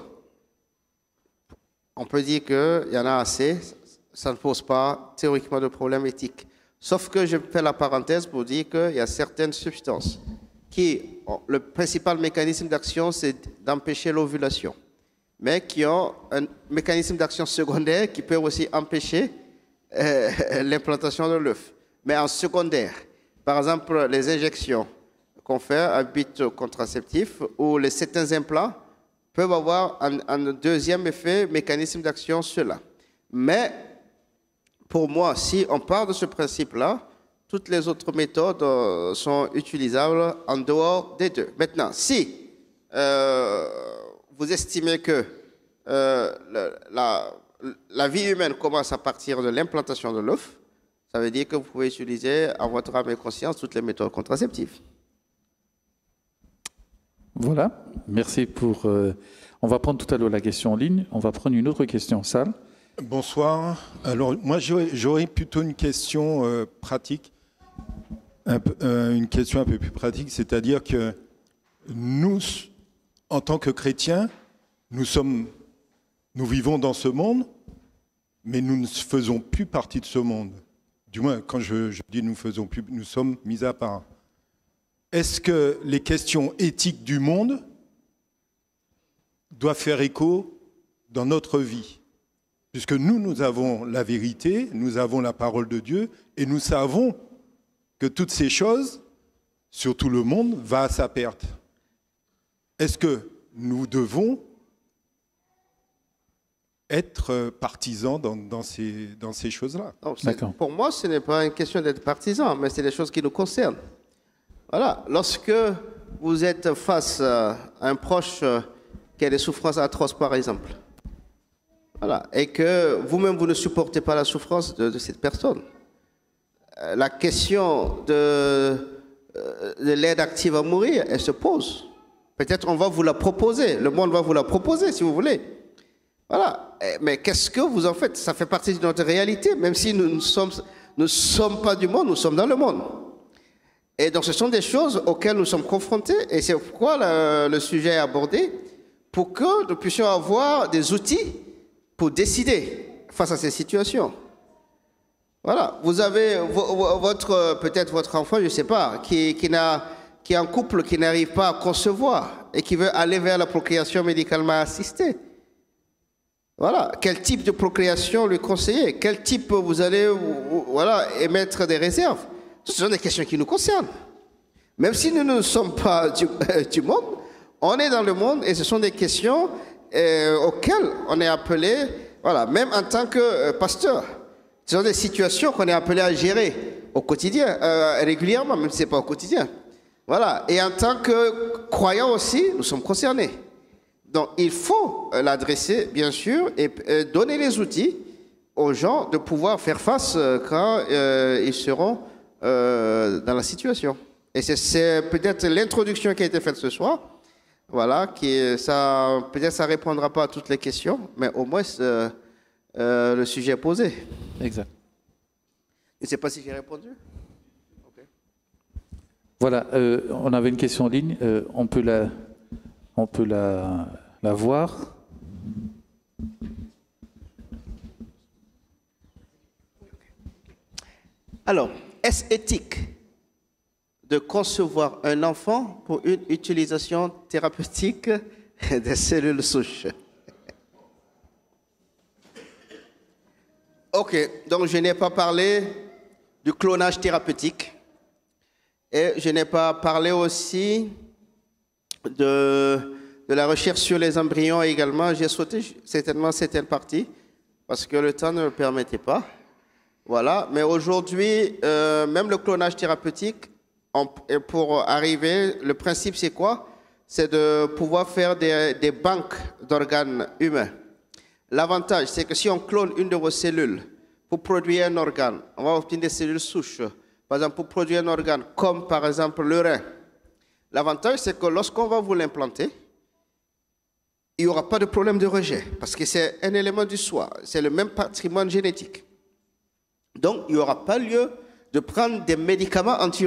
on peut dire qu'il y en a assez, ça ne pose pas théoriquement de problème éthique. Sauf que je fais la parenthèse pour dire qu'il y a certaines substances qui, le principal mécanisme d'action, c'est d'empêcher l'ovulation, mais qui ont un mécanisme d'action secondaire qui peut aussi empêcher euh, l'implantation de l'œuf. Mais en secondaire, par exemple, les injections, qu'on un but contraceptif ou les certains implants peuvent avoir un, deuxième effet, mécanisme d'action, cela. Mais pour moi, si on part de ce principe-là, toutes les autres méthodes euh, sont utilisables en dehors des deux. Maintenant, si euh, vous estimez que euh, la, la, vie humaine commence à partir de l'implantation de l'œuf, ça veut dire que vous pouvez utiliser à votre âme et conscience toutes les méthodes contraceptives. Voilà, merci pour... Euh, on va prendre tout à l'heure la question en ligne, on va prendre une autre question en salle. Bonsoir. Alors moi j'aurais plutôt une question euh, pratique, euh, une question un peu plus pratique, c'est-à-dire que nous, en tant que chrétiens, nous sommes, nous vivons dans ce monde, mais nous ne faisons plus partie de ce monde. Du moins, quand je dis nous faisons plus, nous sommes mis à part. Est-ce que les questions éthiques du monde doivent faire écho dans notre vie Puisque nous, nous avons la vérité, nous avons la parole de Dieu, et nous savons que toutes ces choses, surtout le monde, va à sa perte. Est-ce que nous devons être euh, partisans dans, ces, dans ces choses-là Pour moi, ce n'est pas une question d'être partisan, mais c'est des choses qui nous concernent. Voilà, lorsque vous êtes face à un proche euh, qui a des souffrances atroces, par exemple, et que vous-même vous ne supportez pas la souffrance de, cette personne, euh, la question euh, de, l'aide active à mourir, elle se pose. Peut-être on va vous la proposer, le monde va vous la proposer si vous voulez. Voilà. Mais qu'est-ce que vous en faites Ça fait partie de notre réalité, même si nous ne sommes pas du monde, nous sommes dans le monde. Et donc ce sont des choses auxquelles nous sommes confrontés et c'est pourquoi le, sujet est abordé, pour que nous puissions avoir des outils pour décider face à ces situations. Voilà, vous avez votre peut-être votre enfant, je ne sais pas, qui, n'a, qui est en couple, qui n'arrive pas à concevoir et qui veut aller vers la procréation médicalement assistée. Voilà, quel type de procréation lui conseiller Quel type vous allez voilà, émettre des réserves ce sont des questions qui nous concernent. Même si nous ne sommes pas du, euh, monde, on est dans le monde et ce sont des questions euh, auxquelles on est appelé, voilà, même en tant que euh, pasteur. Ce sont des situations qu'on est appelé à gérer au quotidien, régulièrement, même si ce n'est pas au quotidien. Voilà. Et en tant que croyant aussi, nous sommes concernés. Donc il faut l'adresser, bien sûr, et donner les outils aux gens de pouvoir faire face quand ils seront euh, dans la situation. Et c'est peut-être l'introduction qui a été faite ce soir. Voilà, qui ça peut-être ça répondra pas à toutes les questions, mais au moins euh, euh, le sujet est posé. Exact. Je ne sais pas si j'ai répondu. Voilà, on avait une question en ligne. on peut la, on peut la, la voir. Alors, est-ce éthique de concevoir un enfant pour une utilisation thérapeutique des cellules souches Ok, donc je n'ai pas parlé du clonage thérapeutique et je n'ai pas parlé aussi de, de, la recherche sur les embryons également. J'ai sauté certainement certaines partie parce que le temps ne le permettait pas. Voilà, mais aujourd'hui, euh, même le clonage thérapeutique, pour arriver, le principe c'est quoi C'est de pouvoir faire des, des banques d'organes humains. L'avantage, c'est que si on clone une de vos cellules pour produire un organe, on va obtenir des cellules souches. Par exemple, pour produire un organe, comme par exemple le rein. L'avantage, c'est que lorsqu'on va vous l'implanter, il n'y aura pas de problème de rejet, parce que c'est un élément du soi, c'est le même patrimoine génétique. Donc, il n'y aura pas lieu de prendre des médicaments anti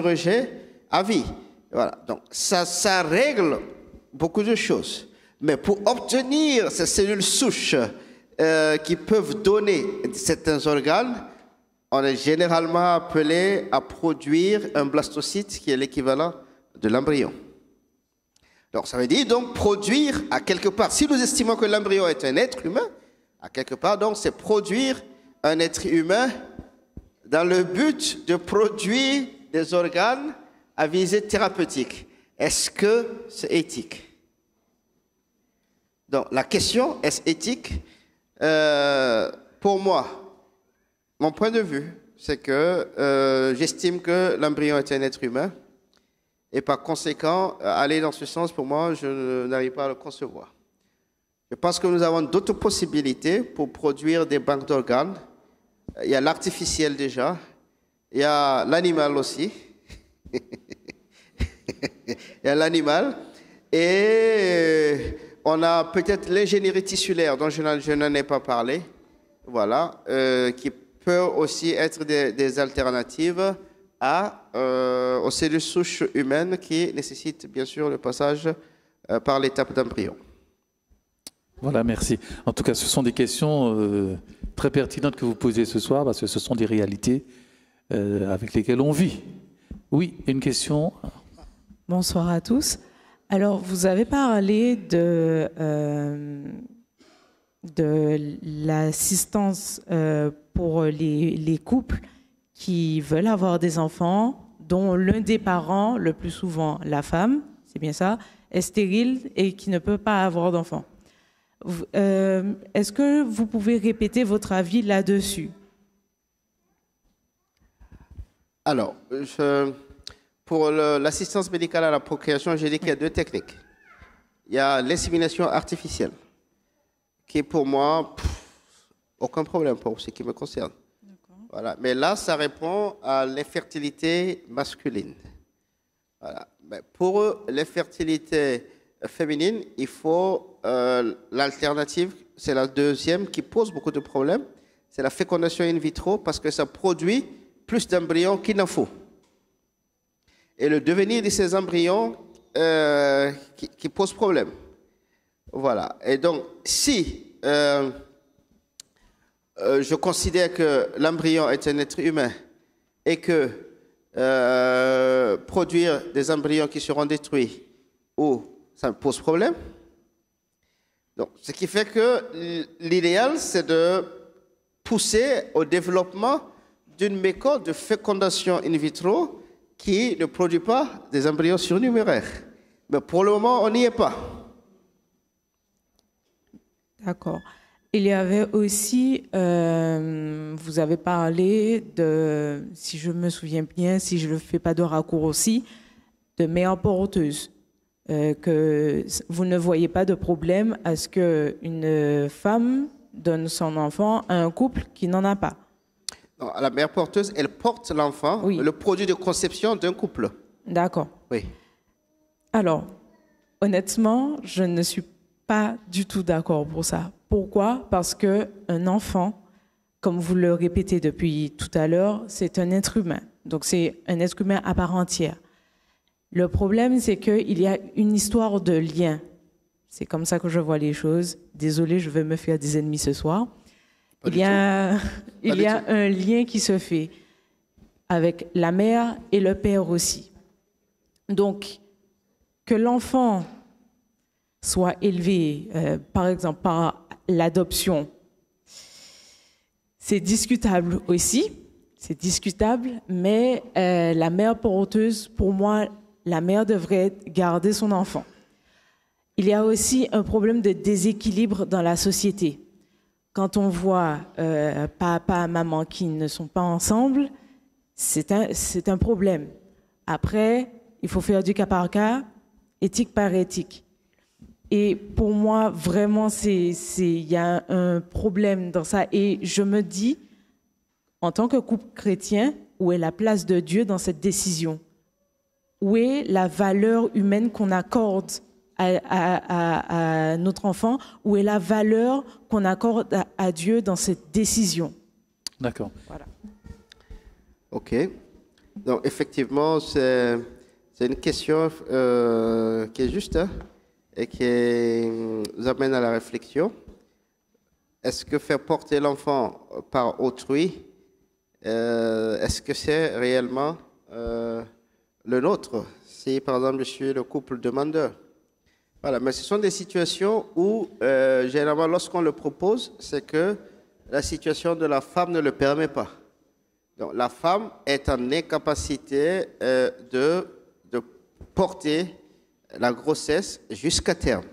à vie. Voilà. Donc, ça, ça règle beaucoup de choses. Mais pour obtenir ces cellules souches euh, qui peuvent donner certains organes, on est généralement appelé à produire un blastocyte qui est l'équivalent de l'embryon. Donc ça veut dire donc produire à quelque part. Si nous estimons que l'embryon est un être humain, à quelque part donc c'est produire un être humain dans le but de produire des organes à visée thérapeutique. Est-ce que c'est éthique Donc la question, est-ce éthique euh, Pour moi, mon point de vue, c'est que euh, j'estime que l'embryon est un être humain. Et par conséquent, aller dans ce sens, pour moi, je n'arrive pas à le concevoir. Je pense que nous avons d'autres possibilités pour produire des banques d'organes il y a l'artificiel déjà, il y a l'animal aussi. il y a l'animal. Et on a peut-être l'ingénierie tissulaire dont je n'en ai pas parlé, voilà, euh, qui peut aussi être des, alternatives à, euh, aux cellules souches humaines qui nécessitent bien sûr le passage euh, par l'étape d'embryon. Voilà, merci. En tout cas, ce sont des questions très pertinente que vous posez ce soir, parce que ce sont des réalités euh, avec lesquelles on vit. Oui, une question. Bonsoir à tous. Alors, vous avez parlé de, euh, de l'assistance euh, pour les, couples qui veulent avoir des enfants, dont l'un des parents, le plus souvent la femme, c'est bien ça, est stérile et qui ne peut pas avoir d'enfants. Euh, est-ce que vous pouvez répéter votre avis là-dessus Alors, je, pour l'assistance médicale à la procréation, j'ai dit qu'il y a deux techniques. Il y a l'insémination artificielle, qui est pour moi aucun problème pour ce qui me concerne. Voilà. Mais là, ça répond à l'infertilité masculine. Voilà. Mais pour l'infertilité féminine, il faut euh, l'alternative, c'est la deuxième qui pose beaucoup de problèmes, c'est la fécondation in vitro parce que ça produit plus d'embryons qu'il n'en faut. Et le devenir de ces embryons euh, qui, pose problème. Voilà. Et donc, si euh, je considère que l'embryon est un être humain et que produire des embryons qui seront détruits ou ça me pose problème. Donc, ce qui fait que l'idéal, c'est de pousser au développement d'une méthode de fécondation in vitro qui ne produit pas des embryons surnuméraires. Mais pour le moment, on n'y est pas. D'accord. Il y avait aussi, euh, vous avez parlé de, si je me souviens bien, si je ne fais pas de raccourci, de mère porteuse. Euh, que vous ne voyez pas de problème à ce qu'une femme donne son enfant à un couple qui n'en a pas. Non, la mère porteuse, elle porte l'enfant, le produit de conception d'un couple. D'accord. Oui. Alors, honnêtement, je ne suis pas du tout d'accord pour ça. Pourquoi Parce que un enfant, comme vous le répétez depuis tout à l'heure, c'est un être humain. Donc c'est un être humain à part entière. Le problème, c'est qu'il y a une histoire de lien. C'est comme ça que je vois les choses. Désolée, je vais me faire des ennemis ce soir. il y a, il y a un lien qui se fait avec la mère et le père aussi. Donc, que l'enfant soit élevé, euh, par exemple, par l'adoption, c'est discutable aussi. C'est discutable, mais euh, la mère porteuse, pour moi, la mère devrait garder son enfant. Il y a aussi un problème de déséquilibre dans la société. Quand on voit euh, papa et maman qui ne sont pas ensemble, c'est un, un problème. Après, il faut faire du cas par cas, éthique par éthique. Et pour moi, vraiment, il y a un problème dans ça. Et je me dis, en tant que couple chrétien, où est la place de Dieu dans cette décision où est la valeur humaine qu'on accorde à, notre enfant, où est la valeur qu'on accorde à, Dieu dans cette décision. D'accord. Voilà. Ok. Donc effectivement, c'est une question euh, qui est juste hein, et qui nous amène à la réflexion. Est-ce que faire porter l'enfant par autrui, euh, est-ce que c'est réellement... Euh, le nôtre, si par exemple je suis le couple demandeur. Voilà, mais ce sont des situations où, euh, généralement, lorsqu'on le propose, c'est que la situation de la femme ne le permet pas. Donc la femme est en incapacité euh, de, de porter la grossesse jusqu'à terme.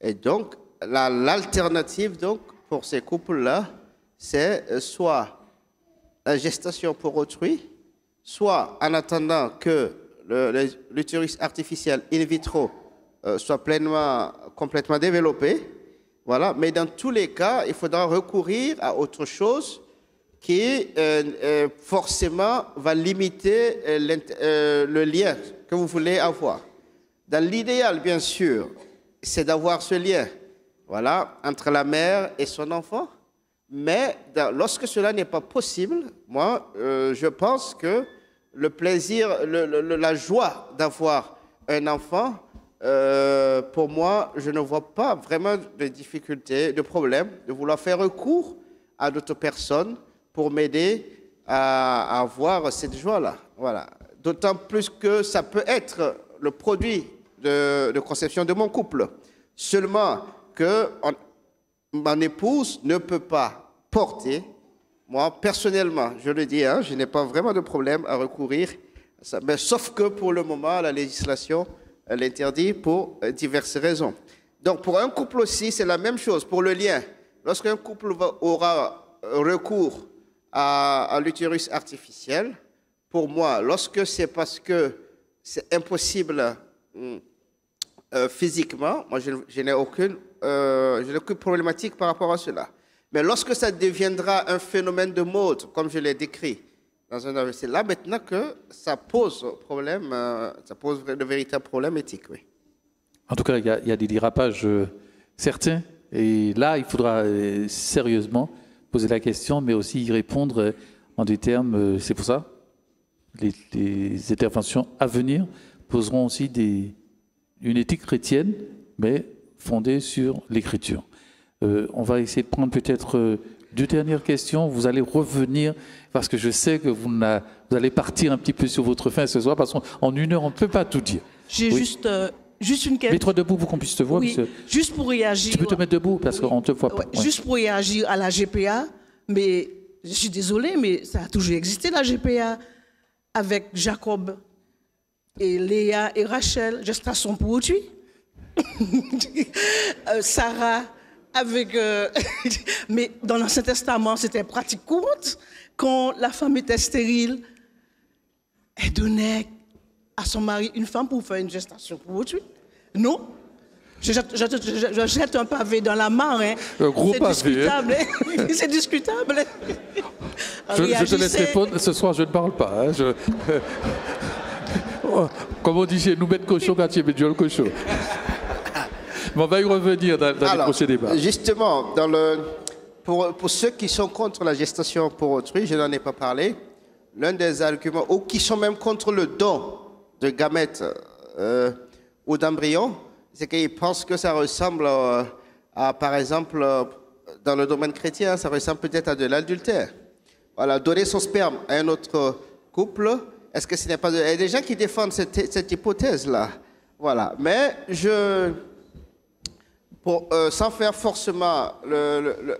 Et donc, l'alternative donc pour ces couples-là, c'est euh, soit la gestation pour autrui, soit en attendant que l'utérus artificiel in vitro euh, soit pleinement, complètement développé. Voilà. Mais dans tous les cas, il faudra recourir à autre chose qui euh, euh, forcément va limiter le lien que vous voulez avoir. Dans l'idéal, bien sûr, c'est d'avoir ce lien voilà, entre la mère et son enfant. Mais lorsque cela n'est pas possible, moi, euh, je pense que le plaisir, la joie d'avoir un enfant, euh, pour moi, je ne vois pas vraiment de difficultés, de problèmes, de vouloir faire recours à d'autres personnes pour m'aider à, avoir cette joie-là. Voilà. D'autant plus que ça peut être le produit de, conception de mon couple. Seulement que mon épouse ne peut pas portée. Moi, personnellement, je le dis, hein, je n'ai pas vraiment de problème à recourir à ça. Mais sauf que pour le moment, la législation l'interdit pour euh, diverses raisons. Donc, pour un couple aussi, c'est la même chose. Pour le lien, lorsqu'un couple aura euh, recours à, l'utérus artificiel, pour moi, lorsque c'est parce que c'est impossible hum, euh, physiquement, moi, je, n'ai aucune, euh, aucune problématique par rapport à cela. Mais lorsque ça deviendra un phénomène de mode, comme je l'ai décrit dans un c'est là maintenant que ça pose problème, euh, ça pose de véritables problèmes éthiques. Oui. En tout cas, il y, a des dérapages euh, certains, et là, il faudra euh, sérieusement poser la question, mais aussi y répondre en des termes. c'est pour ça, les, les, interventions à venir poseront aussi des, une éthique chrétienne, mais fondée sur l'écriture. Euh, on va essayer de prendre peut-être euh, deux dernières questions. Vous allez revenir parce que je sais que vous, allez partir un petit peu sur votre fin ce soir parce qu'en une heure, on ne peut pas tout dire. J'ai juste. Euh, juste une question. Mets-toi debout pour qu'on puisse te voir. juste pour réagir. Tu peux te mettre debout parce qu'on ne te voit pas. Juste pour réagir à la GPA, mais je suis désolée, mais ça a toujours existé la GPA avec Jacob et Léa et Rachel, gestation pour toi. Sarah, avec, euh, mais dans l'Ancien Testament, c'était pratique courante. Quand la femme était stérile, elle donnait à son mari une femme pour faire une gestation pour Non. Je, jette, un pavé dans la mare. Hein. C'est hein. discutable. Hein. C'est discutable. je, te laisse répondre. Ce soir, je ne parle pas. Oh, comme on disait, nous, mettre cochon quand tu es le cochon on va y revenir dans, le les procès débats. Justement, dans le, pour, ceux qui sont contre la gestation pour autrui, je n'en ai pas parlé, l'un des arguments, ou qui sont même contre le don de gamètes euh, ou d'embryons, c'est qu'ils pensent que ça ressemble euh, à, par exemple, euh, dans le domaine chrétien, ça ressemble peut-être à de l'adultère. Voilà, donner son sperme à un autre couple, est-ce que ce n'est pas... Il y a des gens qui défendent cette hypothèse-là. Voilà, mais je... Euh, sans faire forcément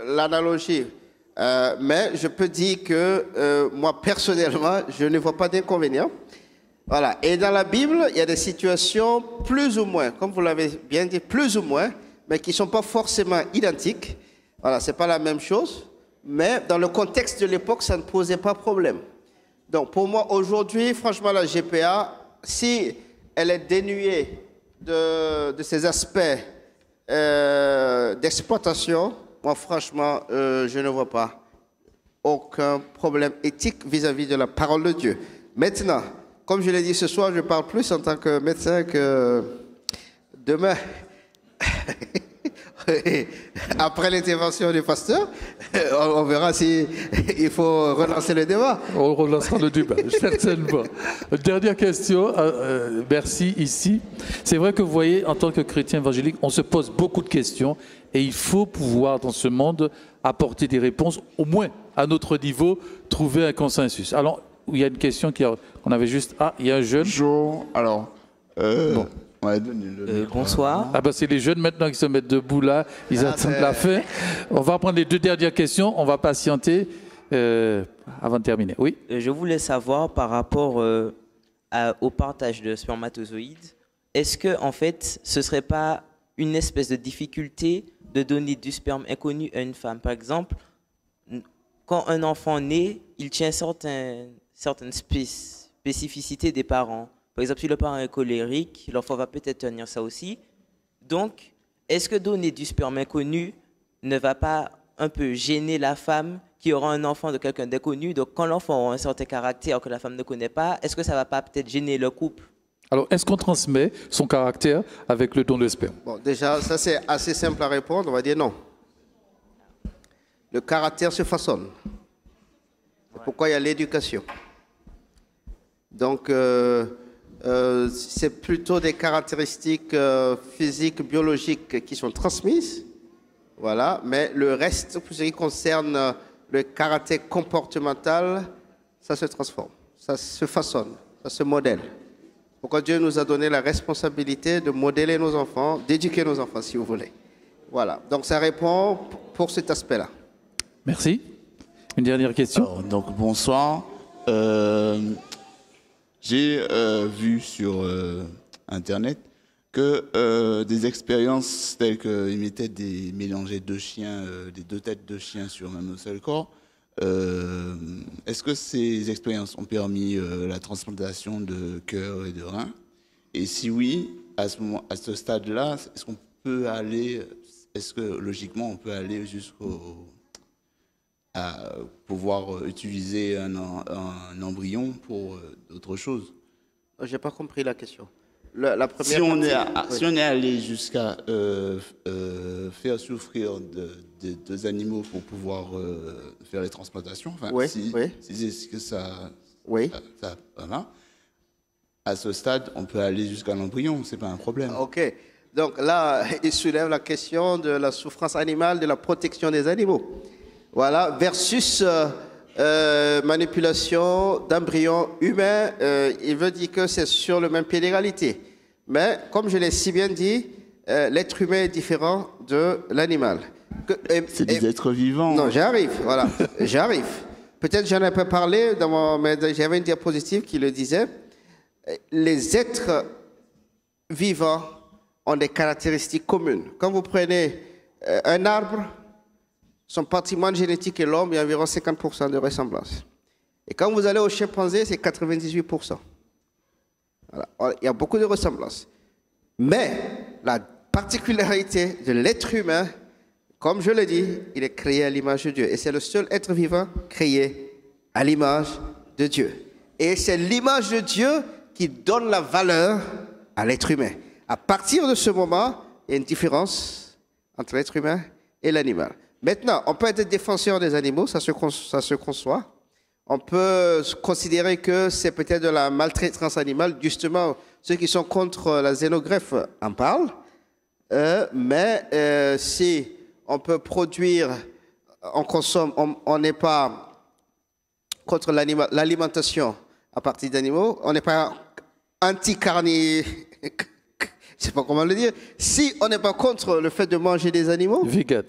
l'analogie, euh, mais je peux dire que euh, moi personnellement, je ne vois pas d'inconvénient. Voilà. Et dans la Bible, il y a des situations plus ou moins, comme vous l'avez bien dit, plus ou moins, mais qui ne sont pas forcément identiques. Voilà, ce n'est pas la même chose, mais dans le contexte de l'époque, ça ne posait pas problème. Donc pour moi, aujourd'hui, franchement, la GPA, si elle est dénuée de, de ces aspects euh, d'exploitation, moi franchement, euh, je ne vois pas aucun problème éthique vis à -vis de la parole de Dieu. Maintenant, comme je l'ai dit ce soir, je parle plus en tant que médecin que demain. Après l'intervention du pasteur, on verra si il faut relancer le débat. On relancera le débat, certainement. Dernière question, euh, euh, merci ici. C'est vrai que vous voyez, en tant que chrétien évangélique, on se pose beaucoup de questions et il faut pouvoir, dans ce monde, apporter des réponses, au moins à notre niveau, trouver un consensus. Alors, il y a une question qu'on avait juste. Ah, il y a un jeune. Bonjour. alors. Euh, bon. Euh, bonsoir. Ah bah, c'est les jeunes maintenant qui se mettent debout là, ils ah, attendent la fin. On va prendre les deux dernières questions, on va patienter euh, avant de terminer. Oui. Euh, je voulais savoir par rapport au partage de spermatozoïdes, est-ce que en fait ce serait pas une espèce de difficulté de donner du sperme inconnu à une femme Par exemple, quand un enfant naît, il tient certaines certaines spécificités des parents. Par exemple, si le parent est colérique, l'enfant va peut-être tenir ça aussi. Donc, est-ce que donner du sperme inconnu ne va pas un peu gêner la femme qui aura un enfant de quelqu'un d'inconnu Donc, quand l'enfant aura un certain caractère que la femme ne connaît pas, est-ce que ça ne va pas peut-être gêner le couple alors, est-ce qu'on transmet son caractère avec le don de sperme Bon, déjà, ça c'est assez simple à répondre. On va dire non. Le caractère se façonne. pourquoi il y a l'éducation. Donc, euh, euh, c'est plutôt des caractéristiques euh, physiques, biologiques qui sont transmises. Voilà, mais le reste, pour ce qui concerne euh, le caractère comportemental, ça se transforme, ça se façonne, ça se modèle. Pourquoi Dieu nous a donné la responsabilité de modeler nos enfants, d'éduquer nos enfants, si vous voulez. Voilà, donc ça répond pour cet aspect-là. Merci. Une dernière question. donc bonsoir. J'ai euh, vu sur euh, Internet que euh, des expériences telles qu'ils mettaient des mélanger de chiens, des deux têtes de chiens sur un seul corps, est-ce que ces expériences ont permis la transplantation de cœur et de rein Et si oui, à ce, moment, à ce stade-là, est-ce qu'on peut aller, est-ce que logiquement on peut aller jusqu'au à pouvoir euh, utiliser un, embryon pour euh, d'autres choses. n'ai euh, pas compris la question. si, on est allé jusqu'à faire souffrir des deux animaux pour pouvoir faire les transplantations, si, c'est ce que ça, oui. à ce stade, on peut aller jusqu'à l'embryon, c'est pas un problème. Ok. Donc là, il soulève la question de la souffrance animale, de la protection des animaux. Voilà, versus euh, euh, manipulation d'embryons humains, euh, il veut dire que c'est sur le même pied d'égalité. Mais comme je l'ai si bien dit, l'être humain est différent de l'animal. C'est des êtres vivants. Non, j'arrive, voilà, j'arrive. Peut-être j'en ai pas parlé, mais j'avais une diapositive qui le disait. Les êtres vivants ont des caractéristiques communes. Quand vous prenez un arbre, son patrimoine génétique est l'homme, il y a environ 50% de ressemblance. Et quand vous allez au chimpanzé, c'est 98%. Il y a beaucoup de ressemblances. Mais la particularité de l'être humain, comme je l'ai dit, il est créé à l'image de Dieu. Et c'est le seul être vivant créé à l'image de Dieu. Et c'est l'image de Dieu qui donne la valeur à l'être humain. À partir de ce moment, il y a une différence entre l'être humain et l'animal. Maintenant, on peut être défenseur des animaux, ça se, ça se conçoit. On peut considérer que c'est peut-être de la maltraitance animale. Justement, ceux qui sont contre la xénogreffe en parlent. Euh, mais euh, si on peut produire, on consomme, on n'est pas contre l'alimentation à partir d'animaux, on n'est pas anti-carni. Je sais pas comment le dire. Si on n'est pas contre le fait de manger des animaux. Vegan.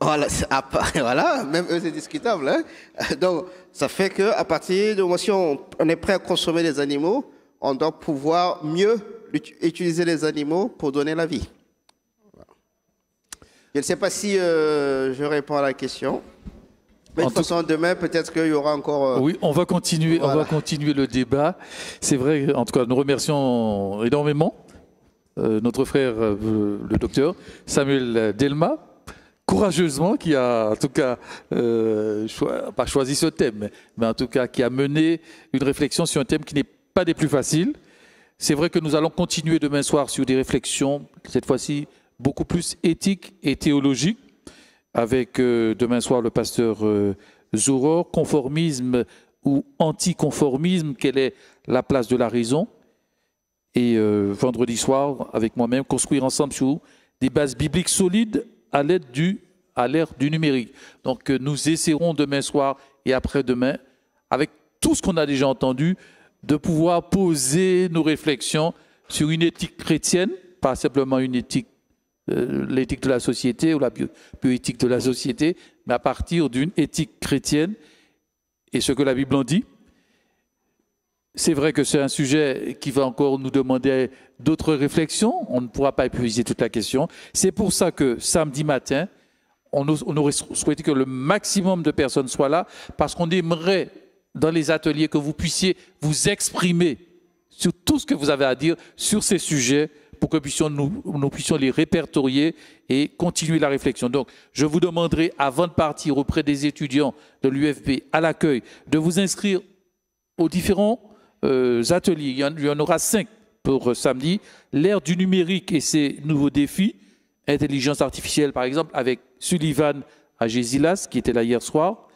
Voilà, voilà, même eux, c'est discutable. Hein. Donc, ça fait qu'à partir du moment si on, est prêt à consommer des animaux, on doit pouvoir mieux utiliser les animaux pour donner la vie. Je ne sais pas si euh, je réponds à la question. Mais de toute façon, demain, peut-être qu'il y aura encore. Euh, oui, on va continuer, on va continuer le débat. C'est vrai, en tout cas, nous remercions énormément euh, notre frère, le docteur Samuel Delma, courageusement, qui a en tout cas euh, pas choisi ce thème, mais en tout cas qui a mené une réflexion sur un thème qui n'est pas des plus faciles. C'est vrai que nous allons continuer demain soir sur des réflexions, cette fois-ci beaucoup plus éthiques et théologiques, avec euh, demain soir le pasteur euh, Zouro, conformisme ou anticonformisme, quelle est la place de la raison et euh, vendredi soir avec moi-même, construire ensemble sur des bases bibliques solides à l'aide du à l'ère du numérique. Donc euh, nous essaierons demain soir et après-demain, avec tout ce qu'on a déjà entendu, de pouvoir poser nos réflexions sur une éthique chrétienne, pas simplement une éthique, euh, l'éthique de la société ou la bioéthique de la société, mais à partir d'une éthique chrétienne et ce que la Bible en dit, c'est vrai que c'est un sujet qui va encore nous demander d'autres réflexions. On ne pourra pas épuiser toute la question. C'est pour ça que samedi matin, on, aurait souhaité que le maximum de personnes soient là, parce qu'on aimerait, dans les ateliers, que vous puissiez vous exprimer sur tout ce que vous avez à dire sur ces sujets pour que puissions nous, puissions les répertorier et continuer la réflexion. Donc, je vous demanderai, avant de partir auprès des étudiants de l'UFB à l'accueil, de vous inscrire aux différents euh, ateliers. Il y, en, aura cinq pour euh, samedi. L'ère du numérique et ses nouveaux défis. Intelligence artificielle, par exemple, avec Sullivan Agésilas, qui était là hier soir.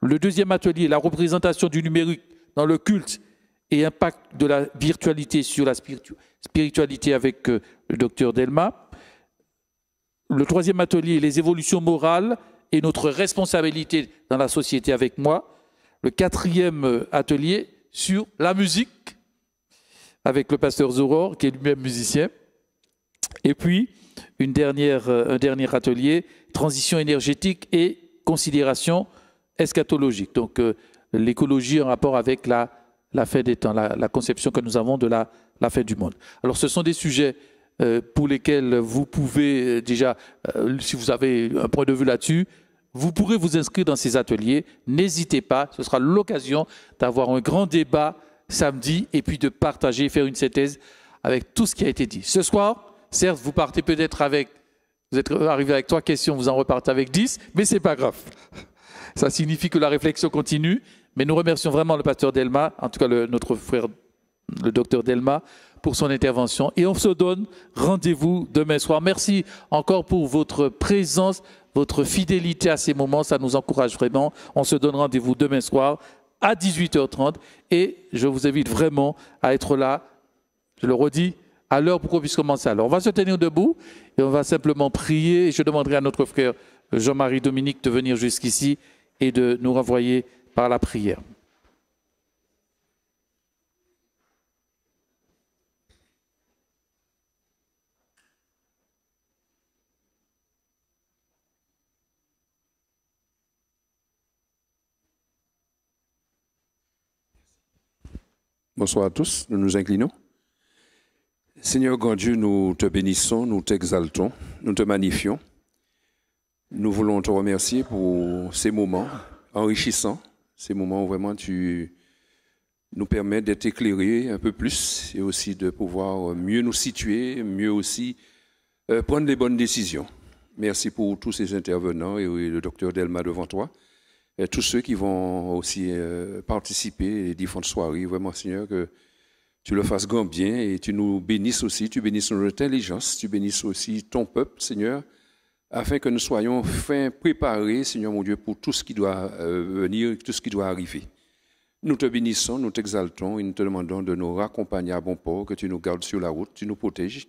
Le deuxième atelier, la représentation du numérique dans le culte et impact de la virtualité sur la spiritualité avec euh, le docteur Delma. Le troisième atelier, les évolutions morales et notre responsabilité dans la société avec moi. Le quatrième atelier, sur la musique avec le pasteur Zoror, qui est lui-même musicien. Et puis, une dernière, euh, un dernier atelier, transition énergétique et considération eschatologique. Donc, euh, l'écologie en rapport avec la, la fin des temps, la, conception que nous avons de la, la fin du monde. Alors, ce sont des sujets euh, pour lesquels vous pouvez déjà, si vous avez un point de vue là-dessus, vous pourrez vous inscrire dans ces ateliers. N'hésitez pas. Ce sera l'occasion d'avoir un grand débat samedi et puis de partager, faire une synthèse avec tout ce qui a été dit. Ce soir, certes, vous partez peut-être avec, vous êtes arrivé avec trois questions, vous en repartez avec dix, mais c'est pas grave. Ça signifie que la réflexion continue. Mais nous remercions vraiment le pasteur Delma, en tout cas notre frère, le docteur Delma, pour son intervention. Et on se donne rendez-vous demain soir. Merci encore pour votre présence votre fidélité à ces moments. Ça nous encourage vraiment. On se donne rendez-vous demain soir à 18h30 et je vous invite vraiment à être là, je le redis, à l'heure pour qu'on puisse commencer. Alors on va se tenir debout et on va simplement prier. et Je demanderai à notre frère Jean-Marie Dominique de venir jusqu'ici et de nous renvoyer par la prière. Bonsoir à tous, nous nous inclinons. Seigneur grand Dieu, nous te bénissons, nous t'exaltons, nous te magnifions. Nous voulons te remercier pour ces moments enrichissants, ces moments où vraiment tu nous permets d'être éclairés un peu plus et aussi de pouvoir mieux nous situer, mieux aussi euh, prendre les bonnes décisions. Merci pour tous ces intervenants et le docteur Delma devant toi et euh, tous ceux qui vont aussi euh, participer et différentes soirées. Vraiment, Seigneur, que tu le fasses grand bien et tu nous bénisses aussi, tu bénisses notre intelligence, tu bénisses aussi ton peuple, Seigneur, afin que nous soyons fin préparés, Seigneur mon Dieu, pour tout ce qui doit euh, venir, tout ce qui doit arriver. Nous te bénissons, nous t'exaltons et nous te demandons de nous raccompagner à bon port, que tu nous gardes sur la route, tu nous protèges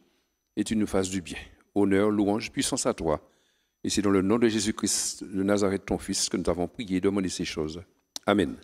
et tu nous fasses du bien. Honneur, louange, puissance à toi et c'est dans le nom de Jésus-Christ de Nazareth, ton Fils, que nous avons prié et demandé ces choses. Amen.